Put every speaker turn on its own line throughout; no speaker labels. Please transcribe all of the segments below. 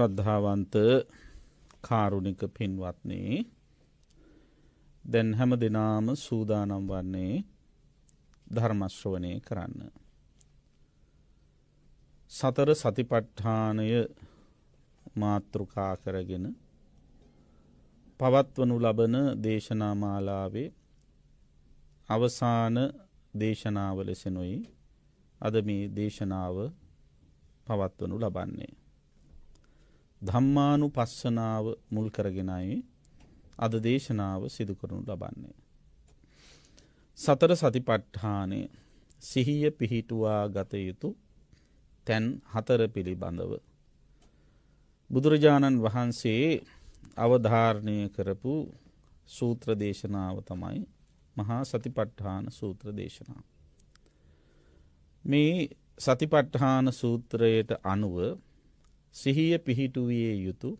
ශ්‍රද්ධාවන්ත කාරුණික පින්වත්නේ දැන් හැම දෙනාම සූදානම් වන්නේ ධර්මශ්‍රවනය කරන්න. සතර සතිපට්ඨානය මාතෘකා කරගෙන පවත්වනු ලබන දේශනාමාලාවේ අවසාන දේශනාව ලෙසනුයි අද මේ දේශනාව පවත්වනු ලබන්නේ. ධම්මානු පස්සනාව මුල් කරගෙනයි අද දේශනාව සිදුකරනු ලබන්නේ. සතර සතිපට්ඨානය සිහිය පිහිටුවා ගතයුතු තැන් හතර පිළිබඳව. බුදුරජාණන් වහන්සේ අවධාරණය කරපු සූත්‍ර දේශනාව තමයි මහා සතිපට්ඨාන සූත්‍ර දේශනාව. මේ සතිපට්ඨාන සූත්‍රයට අනුව සිහිය පිහිටුවිය යුතු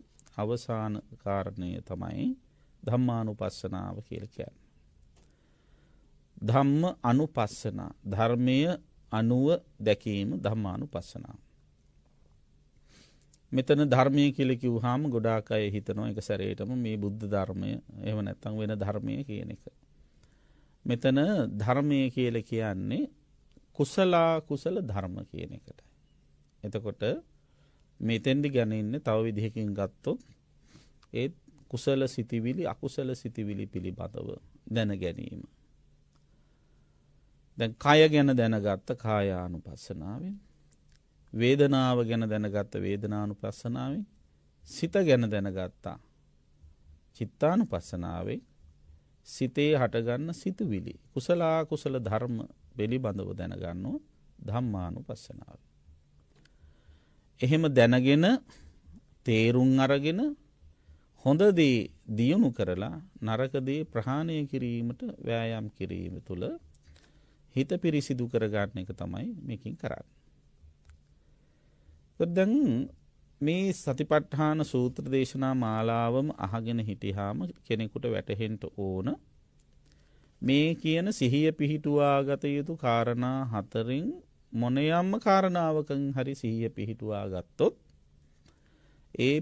අවසාන කාරණය තමයි ධම්මානු පස්සනාව කියලකයන්. ධම්ම අනු පස්සනා ධර්මය අනුව දැකීම ධම්මානු පස්සනාව. මෙතන ධර්මය කෙලෙකිව හාම ගොඩාක් අය හිතනො එක සැරේටම මේ බුද්ධ ධර්මය එම නැත්තං වෙන ධර්මය කියන එක. මෙතන ධර්මය කියල කියන්නේ කුසලා කුසල ධර්ම කියන එකට. එතකොට මෙතෙන්ඩි ගැනන්න තව විදිහකින් ගත්තොත් ඒත් කුසල සිතිවිලි අකුසල සිතිවිලි පිළිබඳව දැන ගැනීම. දැන් කය ගැන දැනගත්ත කායානු පස්සනාවෙන් වේදනාව ගැන දැනගත්ත වේදනානු පස්සනාවෙන් සිත ගැන දැනගත්තා චිත්තානු පස්සනාවේ සිතේ හටගන්න සිතුවිලි කුසලා කුසල ධර්ම බෙලිබඳව දැනගන්නු ධම්මානු පස්සනාව. එහෙම දැනගෙන තේරුම් අරගෙන හොඳදේ දියුණු කරලා නරකදේ ප්‍රහාණය කිරීමට වෑයම් කිරීම තුළ හිත පිරිසිදු කරගන්න එක තමයි මේකින් කරන්න. දැන් මේ සතිපට්ඨාන සූත්‍ර දේශනා මාලාවම අහගෙන හිටිහාම කෙනෙකුට වැටහෙන්ට ඕන මේ කියන සිහිය පිහිටුවා ගත යුතු කාරණා හතරින් මොනයම්ම කාරණාවකං හරි සිහිය පිහිටුවා ගත්තොත් ඒ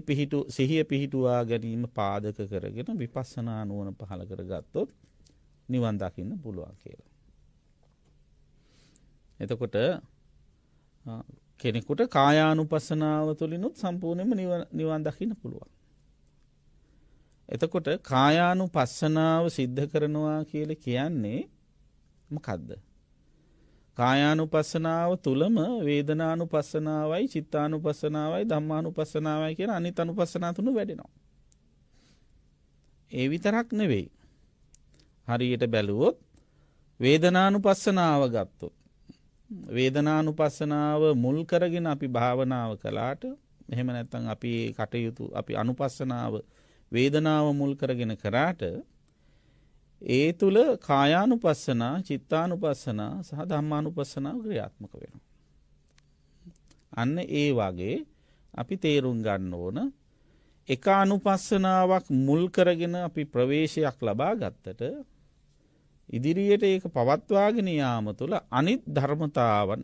සිහිය පිහිටුවා ගැනීම පාදක කරගෙන විපස්සනා නුවන පහළ කර ගත්තොත් නිවන් දකින්න පුළුවන් කියලා. එතකොට කෙනෙකුට කායානු පසනාව තුළිනුත් සම්පූර්ණයම නිවන් දකින්න පුළුවන්. එතකොට කායානු පස්සනාව සිද්ධ කරනවා කියල කියන්නේ මකදද කායානුපස්සනාව තුළම වේදනානුපස්සනාවයි චිත්තානුපස්සනාවයි ධම්මානුපස්සනාවයි කියන අනිත් අනුපස්සනා තුන වැඩෙනවා. ඒ විතරක් නෙවෙයි. හරියට බැලුවොත් වේදනානුපස්සනාව ගත්තොත් වේදනානුපස්සනාව මුල් කරගෙන අපි භාවනාව කළාට එහෙම නැත්නම් අපි කටයුතු අපි අනුපස්සනාව වේදනාව මුල් කරගෙන කරාට ඒ තුළ කායානුපස්සනා චිත්තානුපස්සනා සහ ධම්මානුපස්සනාව ක්‍රියාත්මක වෙනවා. අන්න ඒ වගේ අපි තේරුම් ගන්න ඕන එක අනුපස්සනාවක් මුල් කරගෙන අපි ප්‍රවේශයක් ලබා ගත්තට ඉදිරියට ඒක පවත්වාගෙන යාම තුළ අනිත් ධර්මතාවන්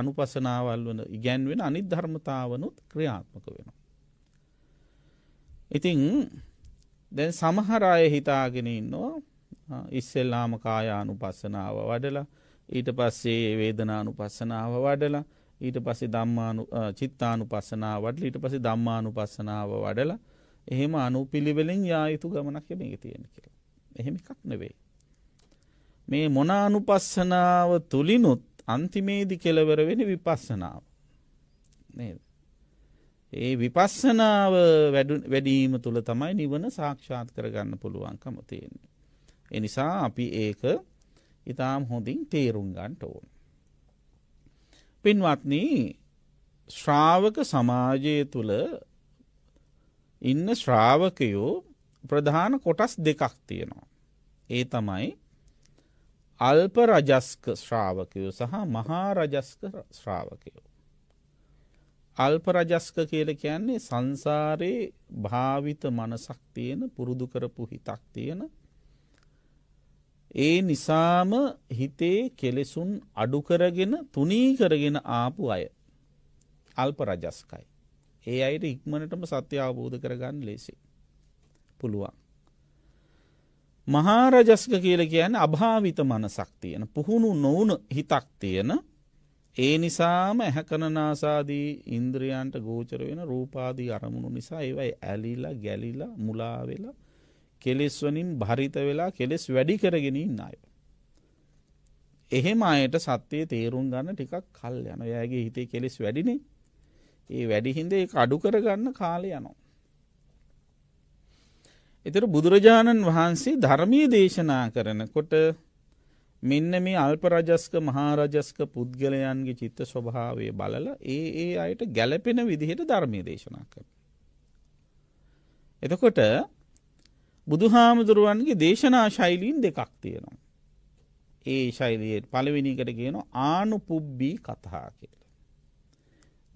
යනුපසනාවල් වන ඉගැන්වෙන අනිත් ධර්මතාවනුත් ක්‍රියාත්මක වෙනවා. ඉතින් දැන් සමහර අය හිතාගෙන ඉන්නවා ඉස්සෙල්ලාම කායානු පස්සනාව වඩලා ඊට පස්සේ වේදනානු පස්සනාව වඩලා ඊට පසේ දම්මානු චිත්තානු පස්සනාවට ඊට පසේ දම්මානු පස්සනාව වඩලා එහෙම අනු පිළිවෙලින් යායුතු ගමනක් මේ තියෙන කියලා. එහෙම එකක් නෙවෙයි. මේ මොනානු පස්සනාව තුළිනුත් අන්තිමේදි කෙලවර වෙන විපස්සනාව. නේද. ඒ විපස්සනාව වැඩීම තුළ තමයි නිවන සාක්ෂාත් කරගන්න පුළුවන්කම තියෙන්නේ. එනිසා අපි ඒක ඉතාම් හොඳින් තේරුම් ගන්ට ඕන්. පින්වත්න ශ්‍රාවක සමාජය තුළ ඉන්න ශ්‍රාවකයෝ ප්‍රධාන කොටස් දෙකක් තියෙනවා. ඒ තමයි අල්ප රජස්ක ශ්‍රාවකයෝ සහ මහා රජස්ක ශ්‍රාවකයෝ. අල්ප රජස්ක කියල කියන්නේ සංසාරයේ භාවිත මනසක් තියෙන පුරුදු කරපු හිතක් තියෙන ඒ නිසාම හිතේ කෙලෙසුන් අඩුකරගෙන තුනී කරගෙන ආපු අය. අල්ප රජස්කයි. ඒ අයට ඉක්මනටම සත්‍ය අවබෝධ කරගන්න ලෙසි. පුළුවන්. මහාරජස්ක කියල කියන අභාවිත මනසක් තියෙන පුහුණු නොවුණු හිතක් තියෙන ඒ නිසාම ඇහැකණනාසාදී ඉන්ද්‍රියන්ට ගෝචර වෙන රූපාදී අරමුණු නිසා ඒවයි ඇලිලා ගැලිලා මුලාවෙලා කෙලෙස්වනින් භරිත වෙලා කෙලෙස් වැඩි කරගෙන ඉන්න අය. එහෙම අයට සත්‍යය තේරුම් ගන්න ටිකක් කල් යන යගේ හිතේ කෙලෙස් වැඩිනේ ඒ වැඩිහින්ද ඒ අඩු කරගන්න කාලය යනවා. එතර බුදුරජාණන් වහන්සේ ධර්මී දේශනා කරනකොට මෙන්න මේ අල්පරජස්ක මහාරජස්ක පුද්ගලයන්ගේ චිත්ත ස්වභාවය බලල ඒ ඒ අයට ගැලපෙන විදිහට ධර්මය දේශනා කර. එතකොට බුදුහාමුදුරුවන්ගේ දේශනා ශෛලීන් දෙකක් තියෙනවා. ඒ ශෛලියයට පළවෙනිකට කියන ආනු පුබ්බී කතහා කියල.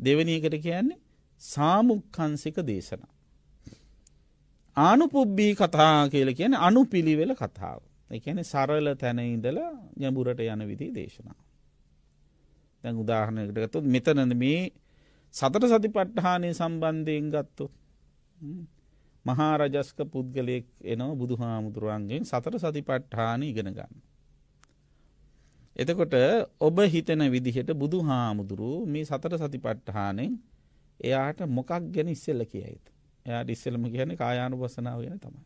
දෙවනියකට කියන්නේ සාමුක්කන්සික දේශනා. ආනු පුබ්බී කතා කියල කියන අනු පිළිවෙල කතාව. එකන සරල තැන ඉඳල ගැඹුරට යන විදිී දේශනා. දැන් උදාහනකටගත්තුත් මෙතනද මේ සතර සති පට්ඨානය සම්බන්ධයෙන් ගත්තුත්. මහාරජස්ක පුද්ගලයෙක් එනවා බුදු හාමුදුරුවන්ගෙන් සතර සති පට්ඨාන ඉගෙන ගන්න. එතකොට ඔබ හිතෙන විදිහට බුදු හාමුදුරු මේ සතර සති පට්ඨානෙන් එයාට මොකක් ගැන ඉස්සෙල්ල කියයිත. එයා ඉස්සෙල්ම කියන කායානු වසනාව ගැන තමයි.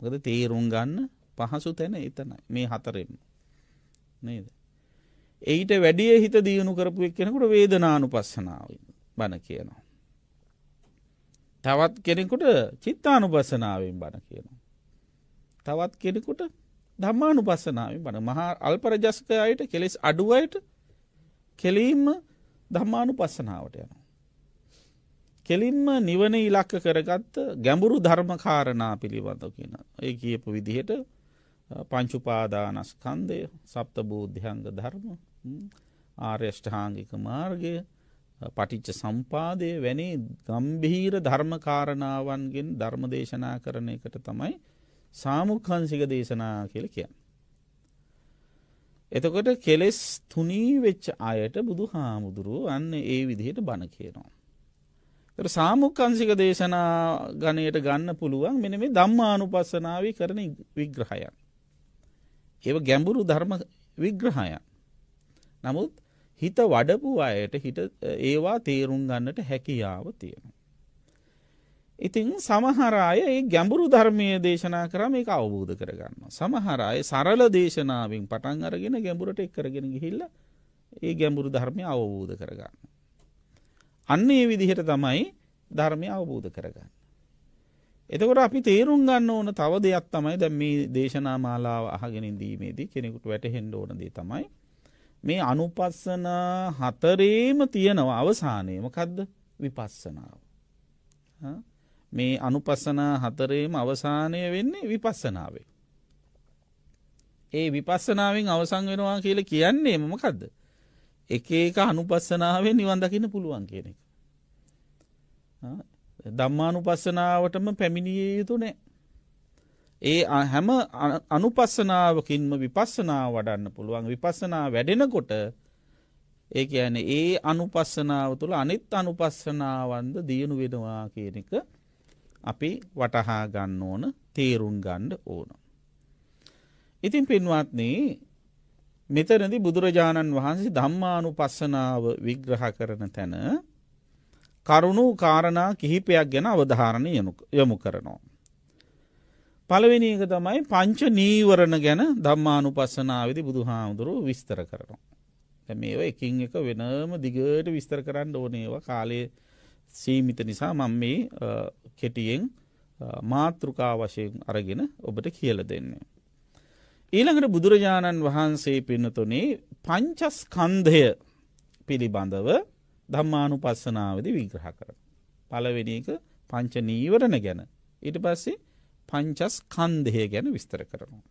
මොකද තේරුම් ගන්න පහසු තැන එතනයි මේ හතරෙම නේද. එයිට වැඩිය හිත දියුණු කරපු එක් කෙනකට වේදනානු පස්සනාව බණ කියනවා. තවත් කෙනෙකුට චිත්තානුපස්සනාවෙන් බණ කියනවා. තවත් කෙනෙකුට ධම්මානු පස්සනාවෙන් බණ මහා අල්පරජස්ක අයට කෙලෙස් අඩුවයට කෙලීම ධම්මානු පස්සනාවට යනවා. කෙලින්ම නිවන ඉලක්ක කරගත්ත ගැඹුරු ධර්මකාරණා පිළිබඳ කියන. ඒ කියපු විදිහට පංචුපාදානස්කන්දය සප්ත බූද්ධංග ධර්ම ආර්යෂ්ඨාංගික මාර්ගය පටිච්ච සම්පාදය වැනි ගම්භීර ධර්මකාරණාවන්ගෙන් ධර්ම දේශනා කරන එකට තමයි සාමුක්කන්සික දේශනා කියල කියන්න. එතකොට කෙලෙස් තුනී වෙච්ච අයට බුදු හාමුදුරුව අන්න ඒ විදිහට බණ කියනවා. සාමුක්කන්සික දේශනා ගණයට ගන්න පුළුවන් මෙන මේ දම්මානුපස්සනාව කරන විග්‍රහයක්. ඒව ගැඹුරු ධර්ම විග්‍රහයක්. නමුත් හිත වඩපු අයට හිට ඒවා තේරුම් ගන්නට හැකියාව තියෙන. ඉතිං සමහරාය ඒ ගැඹුරු ධර්මය දේශනා කරම එක අවබෝධ කරගන්න. සමහරය සරල දේශනාවෙන් පටන් අරගෙන ගැඹුරට එක් කරගෙන ගිහිල්ල ඒ ගැඹුරු ධර්මය අවබෝධ කරගන්න. අන්න ඒ විදිහට තමයි ධර්මය අවබෝධ කරගන්න. එතකොට අපි තේරුම් ගන්න ඕන තව දෙයක් තමයි දැ මේ දේශනා මාලාව අහගෙනින් දීමේදී කෙනෙකුට වැටහෙන්ඩ ඕනදේ තමයි මේ අනුපස්සන හතරේම තියෙනවා අවසානයම කදද විපස්සනාව. මේ අනුපසන හතරේම අවසානය වෙන්නේ විපස්සනාවේ. ඒ විපස්සනාවෙන් අවසං වෙනවා කියල කියන්නේ මමකදද. එක ඒක අනුපස්සනාවේ නිවන්දකින්න පුළුවන් කියන එක. දම්මානුපස්සනාවටම පැමිණිය යුතු නෑ. ඒ හැම අනුපස්සනාවකින්ම විපස්සනා වඩන්න පුළුවන් විපස්සනා වැඩෙනකොට ඒ ඇන ඒ අනුපස්සනාව තුළ අනිත් අනුපස්සනාවන්ද දියුණු වෙනවා කියනක අපි වටහා ගන්න ඕන තේරුම් ගණ්ඩ ඕන. ඉතින් පින්වත්න්නේ මෙතනදි බුදුරජාණන් වහන්සේ ධම්මානු පස්සනාව විග්‍රහ කරන තැන කරුණු කාරණා කිහිපයක් ගැන අවධාරණය යොමු කරනවා. පළවෙනි එක තමයි පංච නීවරණ ගැන ධම්මානු පස්සනාවදි බුදු හාමුදුරුව විස්තර කරනවා. මේව එකින් එක වෙනම දිගට විස්තර කරන්න ඕනේවා කාලය සීමිත නිසා මං මේ කෙටියෙන් මාතෘකා වශයෙන් අරගෙන ඔබට කියල දෙන්නේ. ඊළඟට බුදුරජාණන් වහන්සේ පින්නතුනේ පංචස්කන්ධය පිළිබඳව ධම්මානු පස්සනාවද විග්‍රහ කර. පලවෙනි එක පංච නීවරණ ගැන. ඊට පස්සේ පංචස් කන්දහය ගැන විස්තර කරනවා.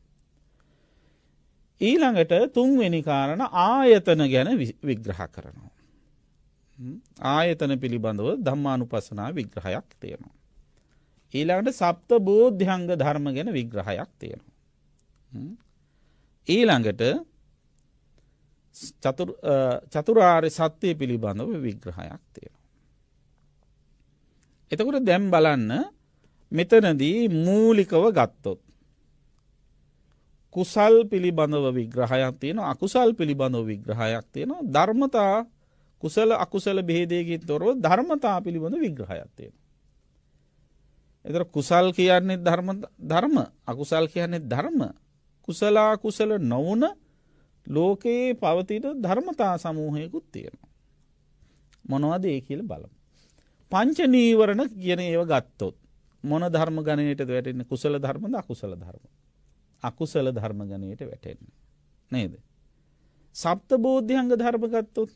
ඊළඟට තුන්වෙනි කාරණ ආයතන ගැන විග්‍රහ කරනවා. ආයතන පිළිබඳව ධම්මානුපසනා විග්‍රහයක් තියෙනවා. ඊළඟට සප්ත බෝධ්‍යංග ධර්ම ගැන විග්‍රහයක් තියෙනවා. ඊළඟට චතුරාර් සත්‍යය පිළිබඳව විග්‍රහයක් තියෙනවා. එතකොට දැම් බලන්න මෙතනදී මූලිකව ගත්තොත්. කුසල් පිළිබඳව විග්‍රහයක් තියෙන අකුසල් පිළිබඳව විග්‍රහයක් තියෙන ධර්මතා කුසල අකුසල බෙහේදයකින් තොරව ධර්මතා පිළිබඳ විග්‍රහයක් තියෙන. එතර කුසල් කියන්නේ ධර්ම අකුසල් කියන්නේ ධර්ම කුසලා කුසල නොවන ලෝකයේ පවතින ධර්මතා සමූහයකුත් තියෙනවා. මොනවද ඒ කියල බලමු. පංචනීවරණ කියන ඒව ගත්තොත්. මොන ධර්ම ගණයට වැටෙන්නේ කුසල ධර්මද අකුසල ධර්ම. අකුසල ධර්ම ගණයට වැටෙන්නේ. නේද. සප්ත බෝධ්‍යංග ධර්මගත්තුත්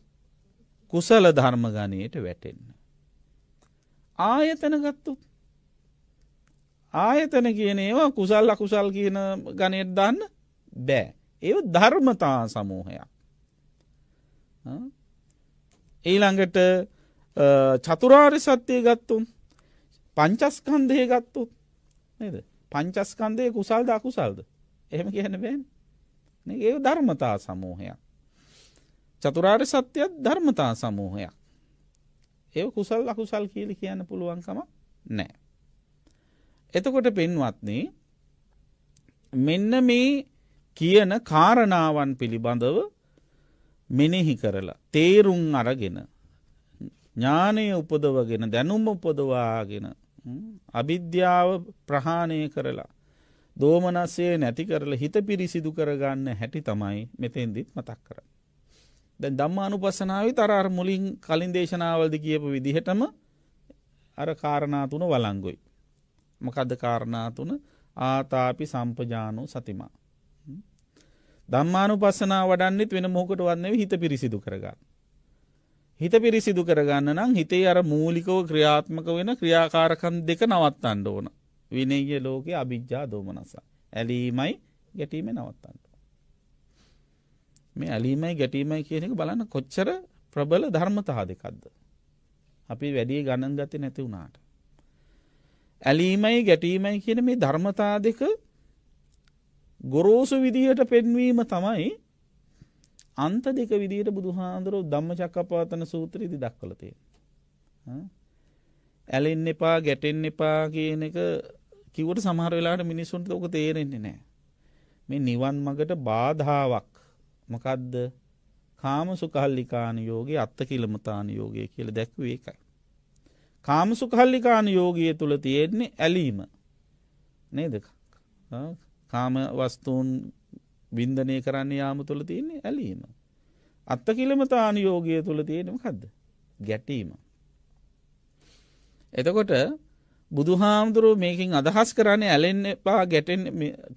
කුසල ධර්ම ගණයට වැටෙන්න. ආයතන ගත්තුත් ආයතන කියන ඒවා කුසල් අකුසල් කියන ගණයට දන්න බෑ. ඒ ධර්මතා සමූහයක්. ඊළඟට චතුරාරි සත්‍යය ගත්තුන් පංචස්කන්දය ගත්තුත් නද පංචස්කන්දය කුසල්ද අකුසල්ද එහෙම කියන බෑන් ඒ ධර්මතා සමූහයක් චතුරාර් සත්‍යයක් ධර්මතා සමූහයක් ඒ කුසල් අකුසල් කියලි කියන්න පුළුවන්කම නෑ එතකොට පෙන්වත්න්නේ මෙන්න මේ කියන කාරණාවන් පිළිබඳව මෙනෙහි කරලා තේරුම් අරගෙන ඥානය උපදවගෙන දැනුම් උපදවාගෙන අවිද්‍යාව ප්‍රහාණය කරලා. දෝමනස්සේ නැති කරල හිත පිරිසිදු කරගන්න හැටි තමයි මෙතෙන්දිත් මතක් කර. දැ දම්ම අනුපසනාව තරර් මුලින් කලින් දේශනාවල්ද කියපු විදිහටම අර කාරණාතුන වලංගොයි. මකද කාරණාතුන ආතාපි සම්පජානු සතිමා. දම්මානු පස්සනා වඩන්නෙත් වෙන මොකට වන්නේ හිත පිරිසිදු කරගන්න. හිත පිරිසිදු කරගන්න නම් හිතේ අර මූලිකව ක්‍රියාත්මක වෙන ක්‍රියාකාරකන් දෙක නවත්තන්න ඕන. විනේගිය ලෝකයේ අභිජ්ජා දෝමනස. ඇලීමයි ගැටීම නවත්තන්ට. මේ ඇලීමයි ගැටීමයි කියන එක බලන්න කොච්චර ප්‍රබල ධර්මතහා දෙකක්ද. අපි වැඩිය ගණන් ගත නැති වුණාට. ඇලීමයි ගැටීමයි කියන මේ ධර්මතා දෙක ගොරෝසු විදිහට පෙන්වීම තමයි අන්ත දෙක විදිහට බුදුහාන්දුරෝ ධම්ම චක්කපාතන සූත්‍රයේදි දක්වලා තියෙනවා. ඇලෙන්න එපා ගැටෙන්න එපා කියන එක කිව්වට සමහර වෙලාවට මිනිස්සුන්ට ඔක තේරෙන්නේ නැහැ. මේ නිවන් මගට බාධාවක් මොකද්ද? කාමසුඛල්ලිකාන යෝගේ අත්තකිලමතාන යෝගේ කියලා දැක්වේ ඒකයි. කාමසුඛල්ලිකාන යෝගයේ තුල තියෙන්නේ ඇලීම. නේද? කාම වස්තුන් බින්ධනය කරන්න යාම තුළ තියන්නේ ඇලීම. අත්ත කිලමතාන යෝගය තුළ තියෙනම කද්ද. ගැටීම. එතකොට බුදුහාමුදුරුව මේකින් අදහස් කරන්නේ ඇලෙන් එපා ගැටෙන්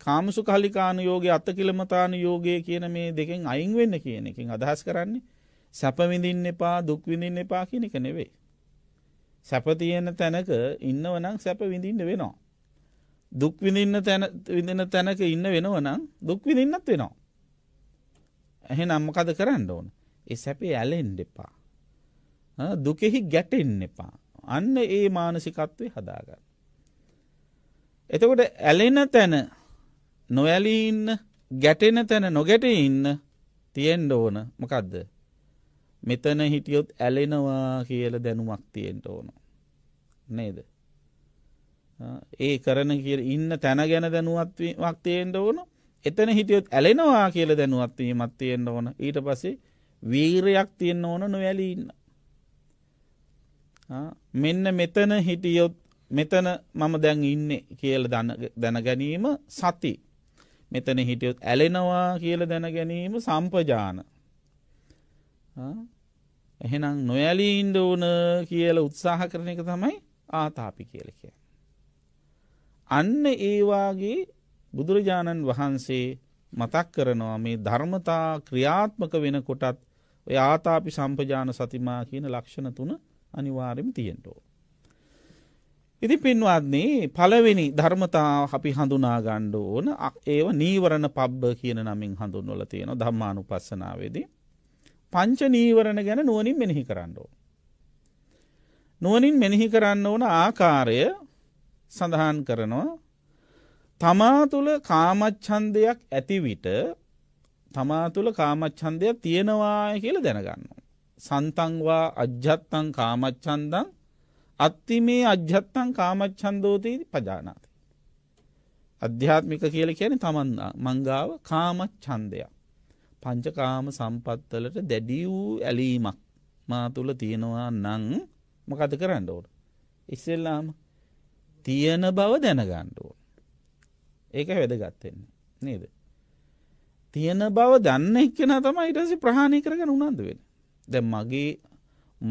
කාමසු කලිකාන යෝගය අත්ත කිලමතාන යෝගය කියන මේ දෙකෙන් අයින්වෙන්න කියන එකින් අදහස් කරන්නේ සැපවිඳින්න එපා දුක්විඳින්න එපා කියන එක නෙවේ. සැපතියන තැනක ඉන්නවනම් සැප විඳින්න වෙනවා. දුක් විඳින්න තැන විඳින තැනක ඉන්න වෙනවනම් දුක් විඳින්නත් වෙනවා. ඇහෙ නම්මකද කරන්න ඕන. ඒ සැපේ ඇලෙන්ඩ එපා. දුකෙහි ගැටෙන් එපා. අන්න ඒ මානසිකත්වේ හදාගන්න. එතකොට ඇලෙන තැන නොවැලීඉන්න ගැටෙන තැන නොගැට ඉන්න තියෙන්ඩ ඕන මොකක්ද. මෙතන හිටියොත් ඇලෙනවා කියල දැනුමක් තියෙන්ට ඕන. නේද. ඒ කරන කිය ඉන්න තැන ගැන දැනුවත්වක් තියෙන්ට ඕන එතන හිටියොත් ඇලෙනවා කියල දැනුවත්වීමත් තියෙන්ට ඕන ඊට පසේ වීරයක් තියෙන්න්න ඕන නොවැලි ඉන්න මෙන්න මෙතන හිටියොත් මෙතන මම දැන් ඉන්න කියල දැනගැනීම සති මෙතන හිටියොත් ඇලෙනවා කියල දැනගැනීම සම්පජාන එහෙනම් නොයැලී ඉන්ඩ ඕන කියල උත්සාහ කරන එක තමයි ආතාපි කියලකෑ අන්න ඒවාගේ බුදුරජාණන් වහන්සේ මතක් කරනවා මේ ධර්මතා ක්‍රියාත්මක වෙන කොටත් ඔය ආතාපි සම්පජාන සතිමා කියන ලක්ෂණ තුන අනිවාරෙම තියෙන්ටෝ. ඉති පින්වත්න්නේ පළවෙනි ධර්මතා අපි හඳුනා ගණ්ඩ ඕන ඒව නීවරණ පබ්බ කියන නමින් හඳුන්වල තියෙන ධම්මානු පස්සනාවේදී. පංච නීවරණ ගැන නුවනින් මෙනෙහි කරන්නඩෝ. නුවනින් මෙනෙහි කරන්න ඕන ආකාරය සඳහන් කරනවා තමා තුළ කාමච්චන්දයක් ඇතිවිට තමා තුළ කාමච්චන්දයක් තියෙනවා කියල දැනගන්න. සන්තංවා අජ්ජත්තං කාමච්චන්දං අත්ති මේ අජ්ජත්තං කාමච්චන්දෝතී පජානාති. අධ්‍යාත්මික කියල කියන තමන්න මංගාව කාමච්චන්දයක්. පංචකාම සම්පත්තලට දැඩි වූ ඇලීමක් මා තුළ තියෙනවා නං මකත කරන්න ඕට. ඉස්සෙල්ලාම තියෙන බව දැනගණ්ඩුව. ඒක වැදගත්වෙන්නේ නේද. තියෙන බව දන්න එක්කෙන තම ඉටසි ප්‍රහණය කරගෙන උනන්ද වෙන. දැ මගේ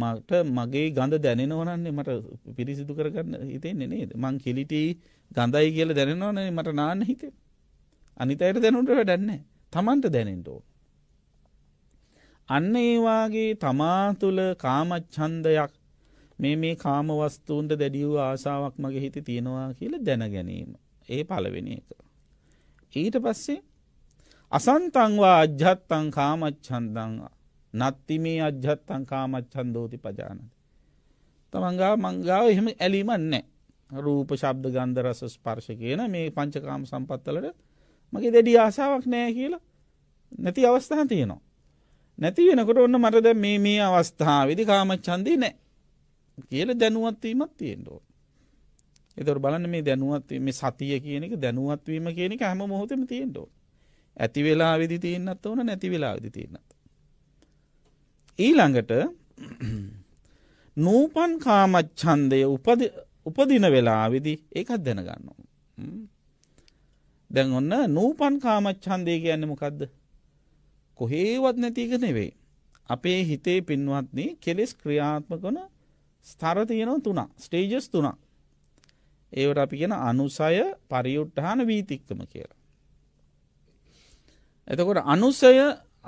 මට මගේ ගඳ දැනෙනවනන්නේ මට පිරිසිදු කරගන්න හිතෙන්නේ නේද මං කෙලිටි ගඳයි කියල දැනෙනවනේ මට නාන්න හිතේ. අනිත අයට දැනුට වැඩන්නේ තමන්ට දැනෙන්ට ඕන. අන්න ඒවාගේ තමා තුළ කාමච්චන්දයක් මේ මේ කාම වස්තුූන්ට දැඩිය වූ ආසාාවක් මගේ හිත තියෙනවා කියල දැන ගැනීම. ඒ පලවෙෙන එක. ඊට පස්සේ අසන්තංවා අජ්‍යත්තං කාමච්චන්දං නත්ති මේ අජ්‍යත්තං කාමච්චන්දෝති පජානද. තමන්ගා මංගාව එහෙම ඇලිමන්නෑ. රූප ශබ්ද ගන්ධ රස ස්පර්ශ කියන මේ පංචකාම සම්පත්තලට මගේ දැඩි ආසාාවක් නෑ කියලා නැති අවස්ථා තියනවා. නැති වෙනකොට ඔන්න මටද මේ මේ අවස්ථාව විදි කාමච්චන්දී නෑ කියල දැනුවත්වීමත් තියෙන්ටෝ. එතොට බලන්න මේ දැනුවත් මේ සතිය කියන එක දැනුවත්වීම කියන එක හැම මොහොතම තියෙන්ටෝ. ඇති වෙලා වෙදි තියන්නත් ඕන නැති වෙලා වෙදි තියන්නත්. ඊළඟට නූපන් කාමච්චන්දය උපදින වෙලා විදි ඒකත් දැනගන්නවා. දැන් ඔන්න නූපන් කාමච්චන්දය කියන්න මොකක්ද. කොහේවත් නැතික නෙවේ. අපේ හිතේ පින්වත්න්නේ කෙලෙස් ක්‍රියාත්මකන ස්තර තියෙනවා තුනක් ස්ටේජස් තුනක් ඒවට අපි කියෙන අනුසය පරියුට්ටහන වීතික්කම කියලා. එතකොට අනුසය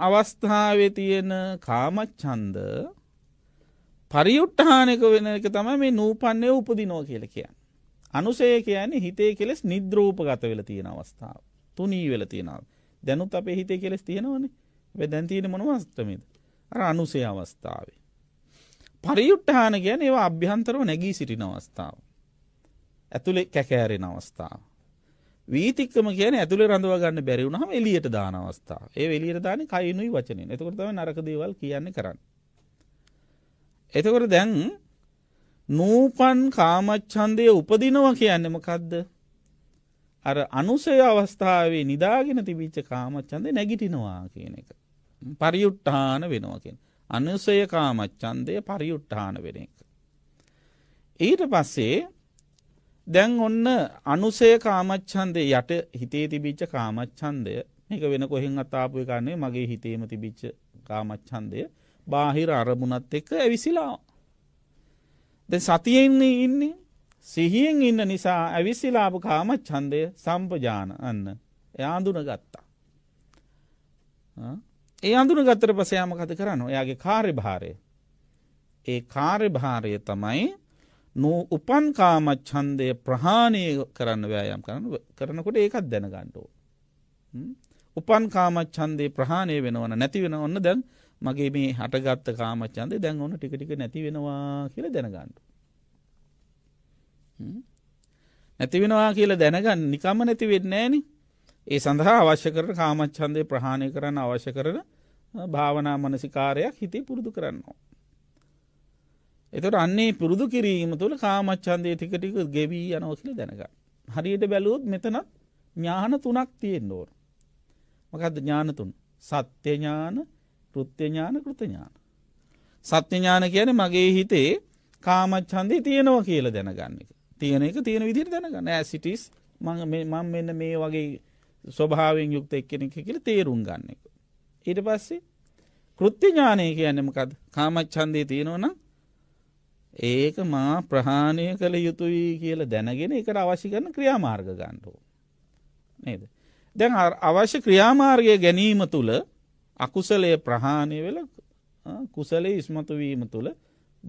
අවස්ථාවේ තියෙන කාමච්චන්ද පරියුට්ටහානක වෙන එක තම මේ නූපන්නය උපදිනෝ කියල කියන්න. අනුසය කියන්නේ හිතේ කෙලෙස් නිද්‍රෝපගත වෙල තියෙන අවස්ථාව තුනී වෙල තියෙනාව දැනුත් අපේ හිතේ කෙලෙස් තියෙනවනේ දැන්තියෙන මොනවස්තමද අර අනුසේ අවස්ථාවේ. පරියුට්ටහාන ගැන ඒවා අභ්‍යන්තරව නැගී සිටින අවස්ථාව. ඇතුළෙ කැකෑරෙන අවස්ථාව. වීතික්කම කියන ඇතුළ රඳවගන්න බැරිවුණහම එලියට දාන අවස්ථා ඒ එලියට දාන කයිනුයි වචනෙන් එතකොටම නරකදේවල් කියන්න කරන්න. එතකොට දැන් නූපන් කාමච්චන්දය උපදිනව කියන්නම කදද. අර අනුසය අවස්ථාවේ නිදාගෙන තිබිච්ච කාමච්චන්දය නැගිටිනවා කියන එක. පරියුට්ටාන වෙනවා කියෙන්. අනුසය කාමච්චන්දය පරියුට්ටාන වෙන එක. ඊට පස්සේ දැන් ඔන්න අනුසය කාමච්චන්දය යට හිතේ තිබිච්ච කාමච්චන්දය මේක වෙන කොහෙන් අතාපය ගන්නේ මගේ හිතේම තිබිච්ච කාමච්චන්දය බාහිර අරමුණත් එක්ක ඇවිසිලා. ද සතියෙන්නේ ඉන්නේ සිහියෙන් ඉන්න නිසා ඇවිසිලාප කාමච්චන්දය සම්පජාන අන්න යාඳුන ගත්තා. ඒ අඳුන ගත්තර පසයාම කත කරන්න ඔයාගේ කාර්භාරය. ඒ කාර්භාරය තමයි නූ උපන්කාමච්චන්දය ප්‍රහාණය කරන්න වෑයම් කරන කරනකොට ඒකත් දැනගණ්ඩෝ. උපන් කාමච්චන්දේ ප්‍රහාණය වෙනවන නැති වෙන ඔන්න දැන් මගේ මේ හටගත්ත කාමච්චන්දේ දැන් ඔන්න ටිකටික නැති වෙනවා කියල දැනගණ්ඩු. නැති වෙනවා කියල දැනගන්න නිකම නැති වෙන්නෑන ඒ සඳහා අවශ්‍ය කර කාමච්චන්දේ ප්‍රහාණය කරන්න අවශ්‍ය කරන භාවනා මනසිකාරයක් හිතේ පුරුදු කරන්නවා. එතට අන්නේ පුරුදු කිරීම තුළ කාමච්චන්දය ටිකටික ගෙවී යනෝසිල දැනක. හරියට බැලූත් මෙතන ඥාන තුනක් තියෙන් ඕර. මකද ඥානතුන් සත්‍යඥාන කෘත්‍යඥාන කෘතඥාන. සත්‍යඥාන කියන මගේ හිතේ කාමච්චන්දය තියෙනවා කියල දැනගන්න එක තියෙන එක තියෙන විදිර දැනගන්න ඇසිටිස් මං මෙන්න මේ වගේ ස්වභාවෙන් යුක්ත එක්කෙනෙ කියල තේරුම් ගන්න එක. ඊට පස්සේ කෘත්‍ය ඥානය කියන්නමකද කාමච්චන්දය තියෙනවන ඒක මා ප්‍රහාණය කළ යුතුයි කියල දැනගෙන එකට අවශ්‍ය කරන ක්‍රියාමාර්ග ගණ්ඩෝ නේද දැන් අවශ්‍ය ක්‍රියාමාර්ගය ගැනීම තුළ අකුසලය ප්‍රහාණය වෙල කුසලේ ඉස්මතුවීම තුළ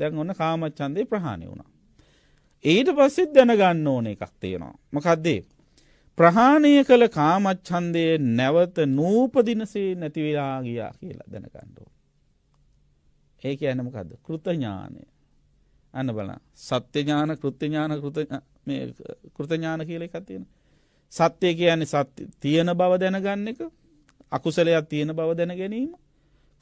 දැන් ඔන්න කාමච්චන්දය ප්‍රහාණය වුණා ඊට පස්සිත් දැනගන්න ඕන එකක් තියෙනවා මකක්දේ ප්‍රහාණය කළ කාමච්චන්දය නැවත නූපදිනසේ නැතිවෙලා ගියා කියලා දැනකණ්ඩෝ. ඒක ඇනමකද කෘතඥානය අන්න බල සත්‍යඥාන කෘත්‍යඥාන කෘතඥාන කියල එකක් තියෙන. සත්‍යය කියන්නේ තියෙන බව දැනගන්න එක අකුසලයක් තියෙන බව දැන ගැනීම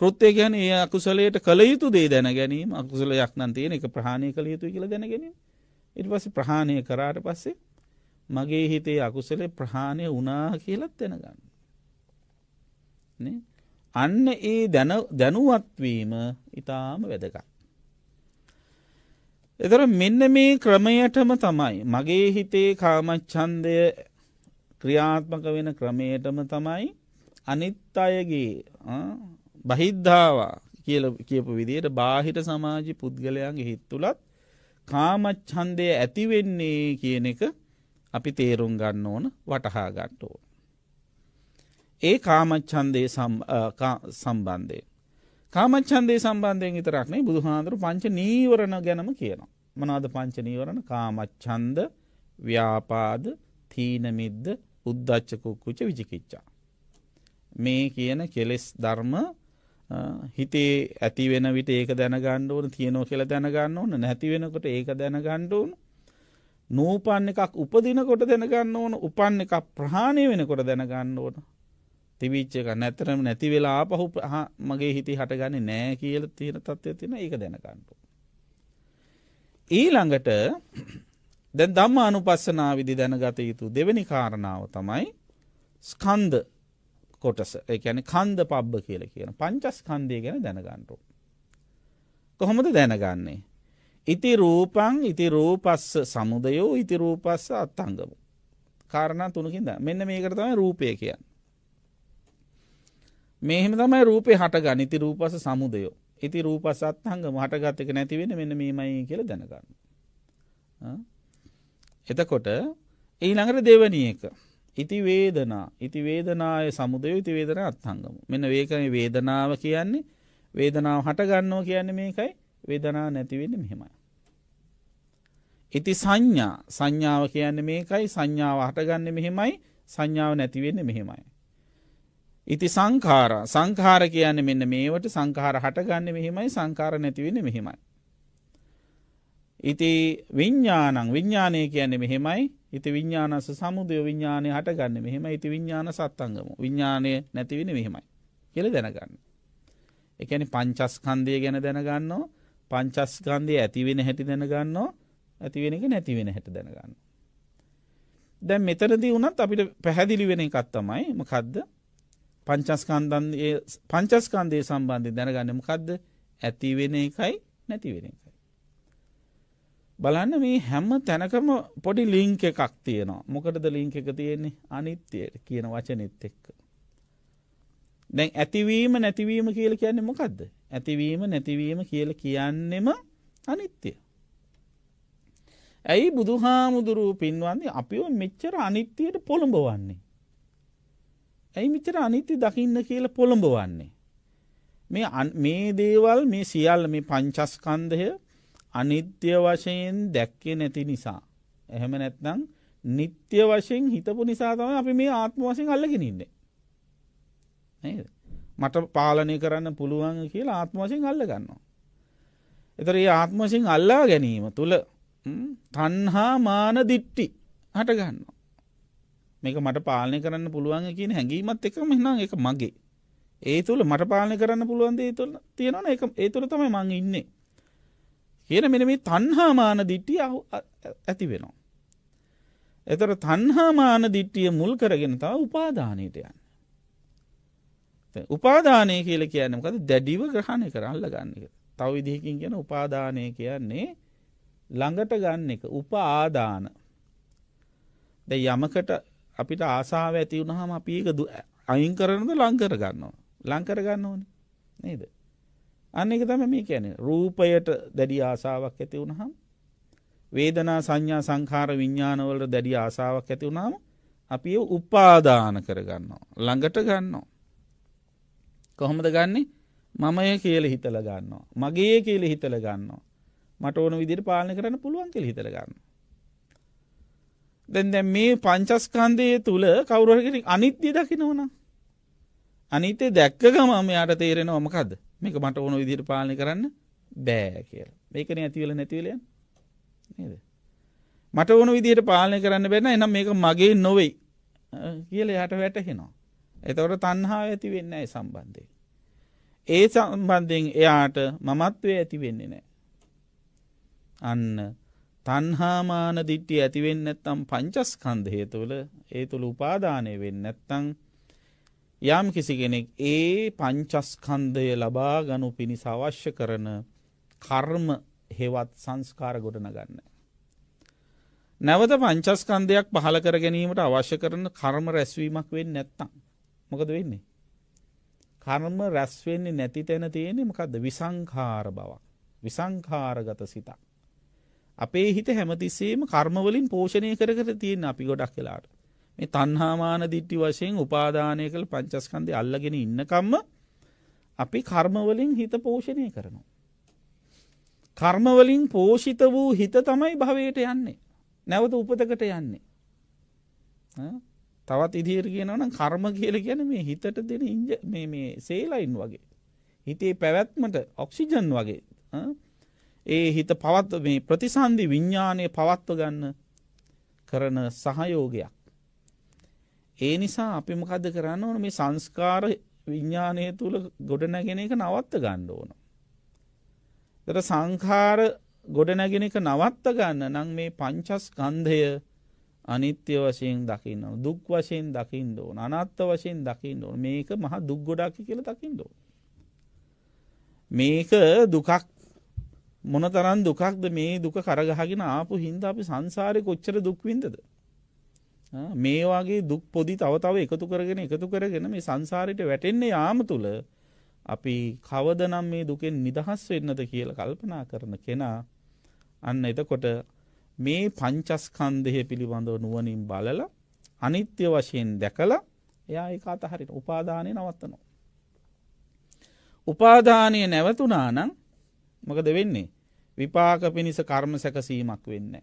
කෘත්තය ගැන ඒ අකුසලයට කළ යුතු දේ දැන ගැනීම අකුසලයක් නන් තියෙන එක ප්‍රහණය කළ යුතු කියල දැන ගැනීම ඉට පස ප්‍රහණය කරාට පස්සේ මගේ හිතේ අකුසලේ ප්‍රහාණය වනා කියලත් දෙනගන්න. අන්න ඒ දැනුවත්වීම ඉතාම වැදගත්. එතර මෙන්න මේ ක්‍රමයටම තමයි මගේ හිතේ කාමච්චන්දය ක්‍රියාත්මක වෙන ක්‍රමයටම තමයි අනිත් අයගේ බහිද්ධාවා කියල කියපු විදියට බාහිට සමාජි පුද්ගලයන්ගේ හිත් තුළත් කාමච්චන්දය ඇතිවෙන්නේ කියන එක අපි තේරුම් ගන්න ඕන වටහා ගන්න ඕන. ඒ කාමච්චන්දේ සම්බන්ධය. කාමච්චන්දේ සම්බන්ධයෙන් ඉතරක්නේ බුදුහාන්දුරු පංච නීවරණ ගැනම කියනවා. මනාද පංච නීවරණ කාමච්චන්ද ව්‍යාපාද තීනමිද්ද උද්දච්චකුක්කුච විචිකිච්චා. මේ කියන කෙලෙස් ධර්ම හිතේ ඇති වෙන විට ඒක දැනගණ්ඩ ඕන තියනෝ කියල දැනගන්න ඕන නැති වෙනකොට ඒක දැනගණ්ඩ ඕන නූපන් එකක් උපදිනකොට දැනගන්න ඕන උපන් එකක් ප්‍රහාණය වෙනකොට දැනගන්න ඕන තිවිච්ච එක නැතරම නැති වෙලා පහු මගේ හිති හටගන්න නෑ කියල තියෙන තත්ත්ය තින ඒක දැනගන්නට. ඊළඟට දැ දම්ම අනුපස්සනා විදි දැනගත යුතු දෙවැනි කාරණාව තමයි ස්කන්ද කොටස එකැන කන්ද පබ්බ කියල කියන පංචස් කන්දය ගැන දැනගන්නට. කොහොමද දැනගන්නේ ඉති රූපං ඉති රූපස්ස සමුදයෝ ඉති රූපස්ස අත්තංගම. කාරණ තුනකින්ද මෙන්න මේකට තමයි රූපය කියන්. මෙහෙම තමයි රූපය හටගන්න ඉති රූපස සමුදයෝ ඉති රූපස් අත්හංගම හටගත්තක නැතිවෙන මෙන්න මේමයි කියල දැනගන්න. එතකොට ඊළඟට දෙවනිය එක. ඉති වේදනා ඉති වේදනාය සමුදය ඉති වේදන අත්හංගම මෙන්න වේකන වේදනාව කියන්නේ වේදනාව හටගන්නෝ කියන්නේ මේකයි වේදනා නැතිවෙන්න මෙහෙමයි. ඉති සංඥා සංඥාව කියන්න මේකයි සංඥාව හටගන්න මෙහෙමයි සංඥාව නැතිවෙන්න මෙහෙමයි. ඉති සංකාර සංකාර කියන්න මෙන්න මේවට සංකාර හටගන්න මෙහෙමයි සංකාර නැතිවෙන මෙහෙමයි. ඉති විඤ්ඥානං විඤ්ඥානය කියන්නේ මෙහෙමයි ඉති විඤ්ඥානස සමුදය විඤ්ඥානය හටගන්න මෙහෙම ඉති විඤ්ඥාන සත්තංගම විඤ්ඥානය නැතිවෙන මෙහෙමයි කියල දැනගන්න. එකනි පංචස්කන්දය ගැන දැනගන්නවා පංචස්කන්දය ඇතිවෙන හැටි දැනගන්නවා ඇතිවෙන එක නැතිවෙන හැට දැනගන්න. දැන් මෙතරදී වනත් අපිට පැහැදිලි වෙන එකත් තමයි මකදද පංචස්කන්දන් පංචස්කන්දය සම්බන්ධය දැනගන්නම කදද ඇතිවෙන එකයි නැතිවෙන එකයි. බලන්න මේ හැම්ම තැනකම පොඩි ලිංක එකක් තියෙනවා මොකටද ලිංක එක තියෙන්නේ අනිත්‍යයට කියන වචනෙත් එක්ක. දැන් ඇතිවීම නැතිවීම කියල කියන්නේ මොකක්ද ඇතිවීම නැතිවීම කියල කියන්නෙම අනිත්‍යය. ඇයි බුදු හාමුදුරුව පින්වන්නේ අපිව මෙච්චර අනිත්‍යයට පොළඹවන්නේ. ඇයි මිචර අනිත්‍ය දකින්න කියල පොළඹවන්නේ. මේ මේ දේවල් මේ සියල් මේ පංචස්කන්දය අනිත්‍ය වශයෙන් දැක්කේ නැති නිසා. එහෙම නැත්නම් නිත්‍ය වශයෙන් හිතපු නිසා තම අපි මේ ආත්ම වශයෙන් අල්ලගෙනඉන්න. නේද. මට පාලනය කරන්න පුළුවන් කියලා ආත්මවසින් අල්ල ගන්නවා. එතර ඒ ආත්මසින් අල්ලා ගැනීම තුළ තන්හා මාන දිට්ටි හට ගන්න. මේක මට පාලනය කරන්න පුළුවන් කියන හැඟීමත් එක මෙනම් එක මගේ. ඒ තුළ මට පාලනය කරන්න පුළුවන්ද ඒ තුළ තියෙනවන එක ඒ තුළ තමයි මං ඉන්නේ. කියන මෙන මේ තන්හා මාන දිට්ටිය ඇති වෙනවා. එතර තන්හා මාන දිට්ටිය මුල් කරගෙන තව උපාදානයට යන්න. උපාදානය කියල කියන්නකද දැඩිව ග්‍රහණය කරන්න ගන්නක තව විදිහකින් කියන උපාදානය කියන්නේ ළඟට ගන්න එක උපාආදාන ද යමකට අපිට ආසාාව ඇති වුණහම අපඒක ද අයින් කරනද ලංකර ගන්නවා ලංකර ගන්න ඕන නේද අන්න එක තම මේ කියැන රූපයට දැඩි ආසාාවක් ඇති වුණහම් වේදනා සංඥා සංකාර විඤ්ඥානවලට දැඩි ආසාාවක් ඇති වුණාම අපි උපාදාන කරගන්නවා ළඟට ගන්නවා කොහොමද ගන්නේ මමය කියල හිතල ගන්නවා. මගේ කියල හිතල ගන්නවා. මට ඕන විදිරි පාලන කරන්න පුළුවන් කෙ හිතල ගන්න. දැන් දැ මේ පංචස්කන්දය තුළ කවුරහකිරි අනිත්‍ය දකිනවන. අනිතේ දැක්ක ගමම යට තේරෙන ඕමකද මේක මට ඕන විදිර පාලි කරන්න බෑ කියල මේකන ඇතිවල නැතිවල නේද. මට ඕන විදියට පාලනය කරන්න බැන එනම් මේක මගේ නොවෙයි කියල යට වැටහෙනවා. එතවට තන්හාාව ඇති වෙන්න ඒ සම්බන්ධය. ඒ සම්බන්ධයෙන් එයාට මමත්වය ඇති වෙන්නේ නෑ. අන්න තන්හාමාන දිට්ටි ඇතිවෙන්නත්තම් පංචස්කන්ධ හේතුවල ඒ තුළ උපාදානය වෙන්නත්තං යම් කිසි කෙනෙක් ඒ පංචස්කන්ධය ලබා ගනු පිණිස අවශ්‍ය කරන කර්ම හෙවත් සංස්කාර ගොඩන ගන්න. නැවත පංචස්කන්ධයක් පහල කර ගැනීමට අවශ්‍ය කරන කර්ම රැස්වීමක් වෙන් නැත්තං. මොකද වෙන්නේ. කර්ම රැස්වෙන්නේ නැති තැන තියෙනෙ මොකක්ද විසංකාර බවක්. විසංකාරගත සිතක්. අපේ හිත හැමතිස්සේම කර්මවලින් පෝෂණය කර කර තියෙන් අපි ගොඩක් කලාට. මේ තන්හාමාන දිට්ටි වශයෙන් උපාදානය කළ පංචස්කන්දය අල්ලගෙන ඉන්නකම්ම අපි කර්මවලින් හිත පෝෂණය කරනවා. කර්මවලින් පෝෂිත වූ හිත තමයි භවයට යන්නේ. නැවත උපතකට යන්නේ. තවත් ඉදිර කියනවන කර්ම කියල ගැන මේ හිතට දෙන ඉජ මේ සේලයින් වගේ. හිතේ පැවැත්මට ඔක්සිජන් වගේ ඒ හිත පවත් මේ ප්‍රතිසන්ධි විඤ්ඥානය පවත්ව ගන්න කරන සහයෝගයක්. ඒ නිසා අපි මොකද කරන්න ඕන මේ සංස්කාර විඤ්ඥානය තුළ ගොඩනැගෙන එක නවත්ත ගණ්ඩ ඕන. දර සංකාර ගොඩනැගෙන එක නවත්ත ගන්න නං මේ පංචස් කන්ධය අනිත්‍ය වශයෙන් දකින්න දුක් වශයෙන් දකිින් ඕන අනත්ත වශයෙන් දකිින් ඕන මේක මහ දුක්ගොඩක්කි කියල දකිින් ඕ. මේක දුකක් මොන තරන් දුකක්ද මේ දුක කරගහගෙන ආපු හින්ද අපි සංසාරය කොච්චර දුක්වින්දද. මේවාගේ දුක් පොදි තවතාව එකතු කරගෙන එකතු කරගෙන මේ සංසාරයට වැටෙන්නේ යාම තුළ අපි කවදනම් මේ දුකෙන් නිදහස් වෙන්නද කියල කල්පනා කරන කෙනා අන්න එතකොට මේ පංචස්කන්ධය පිළිබඳව නුවනින් බලලා අනිත්‍ය වශයෙන් දැකලා එයා එක අතහරිට උපාධානය නවත්තනවා. උපාධානය නැවතුනා නම් මොකද වෙන්නේ විපාක පිණිස කර්ම සැකසීමක් වෙන්න.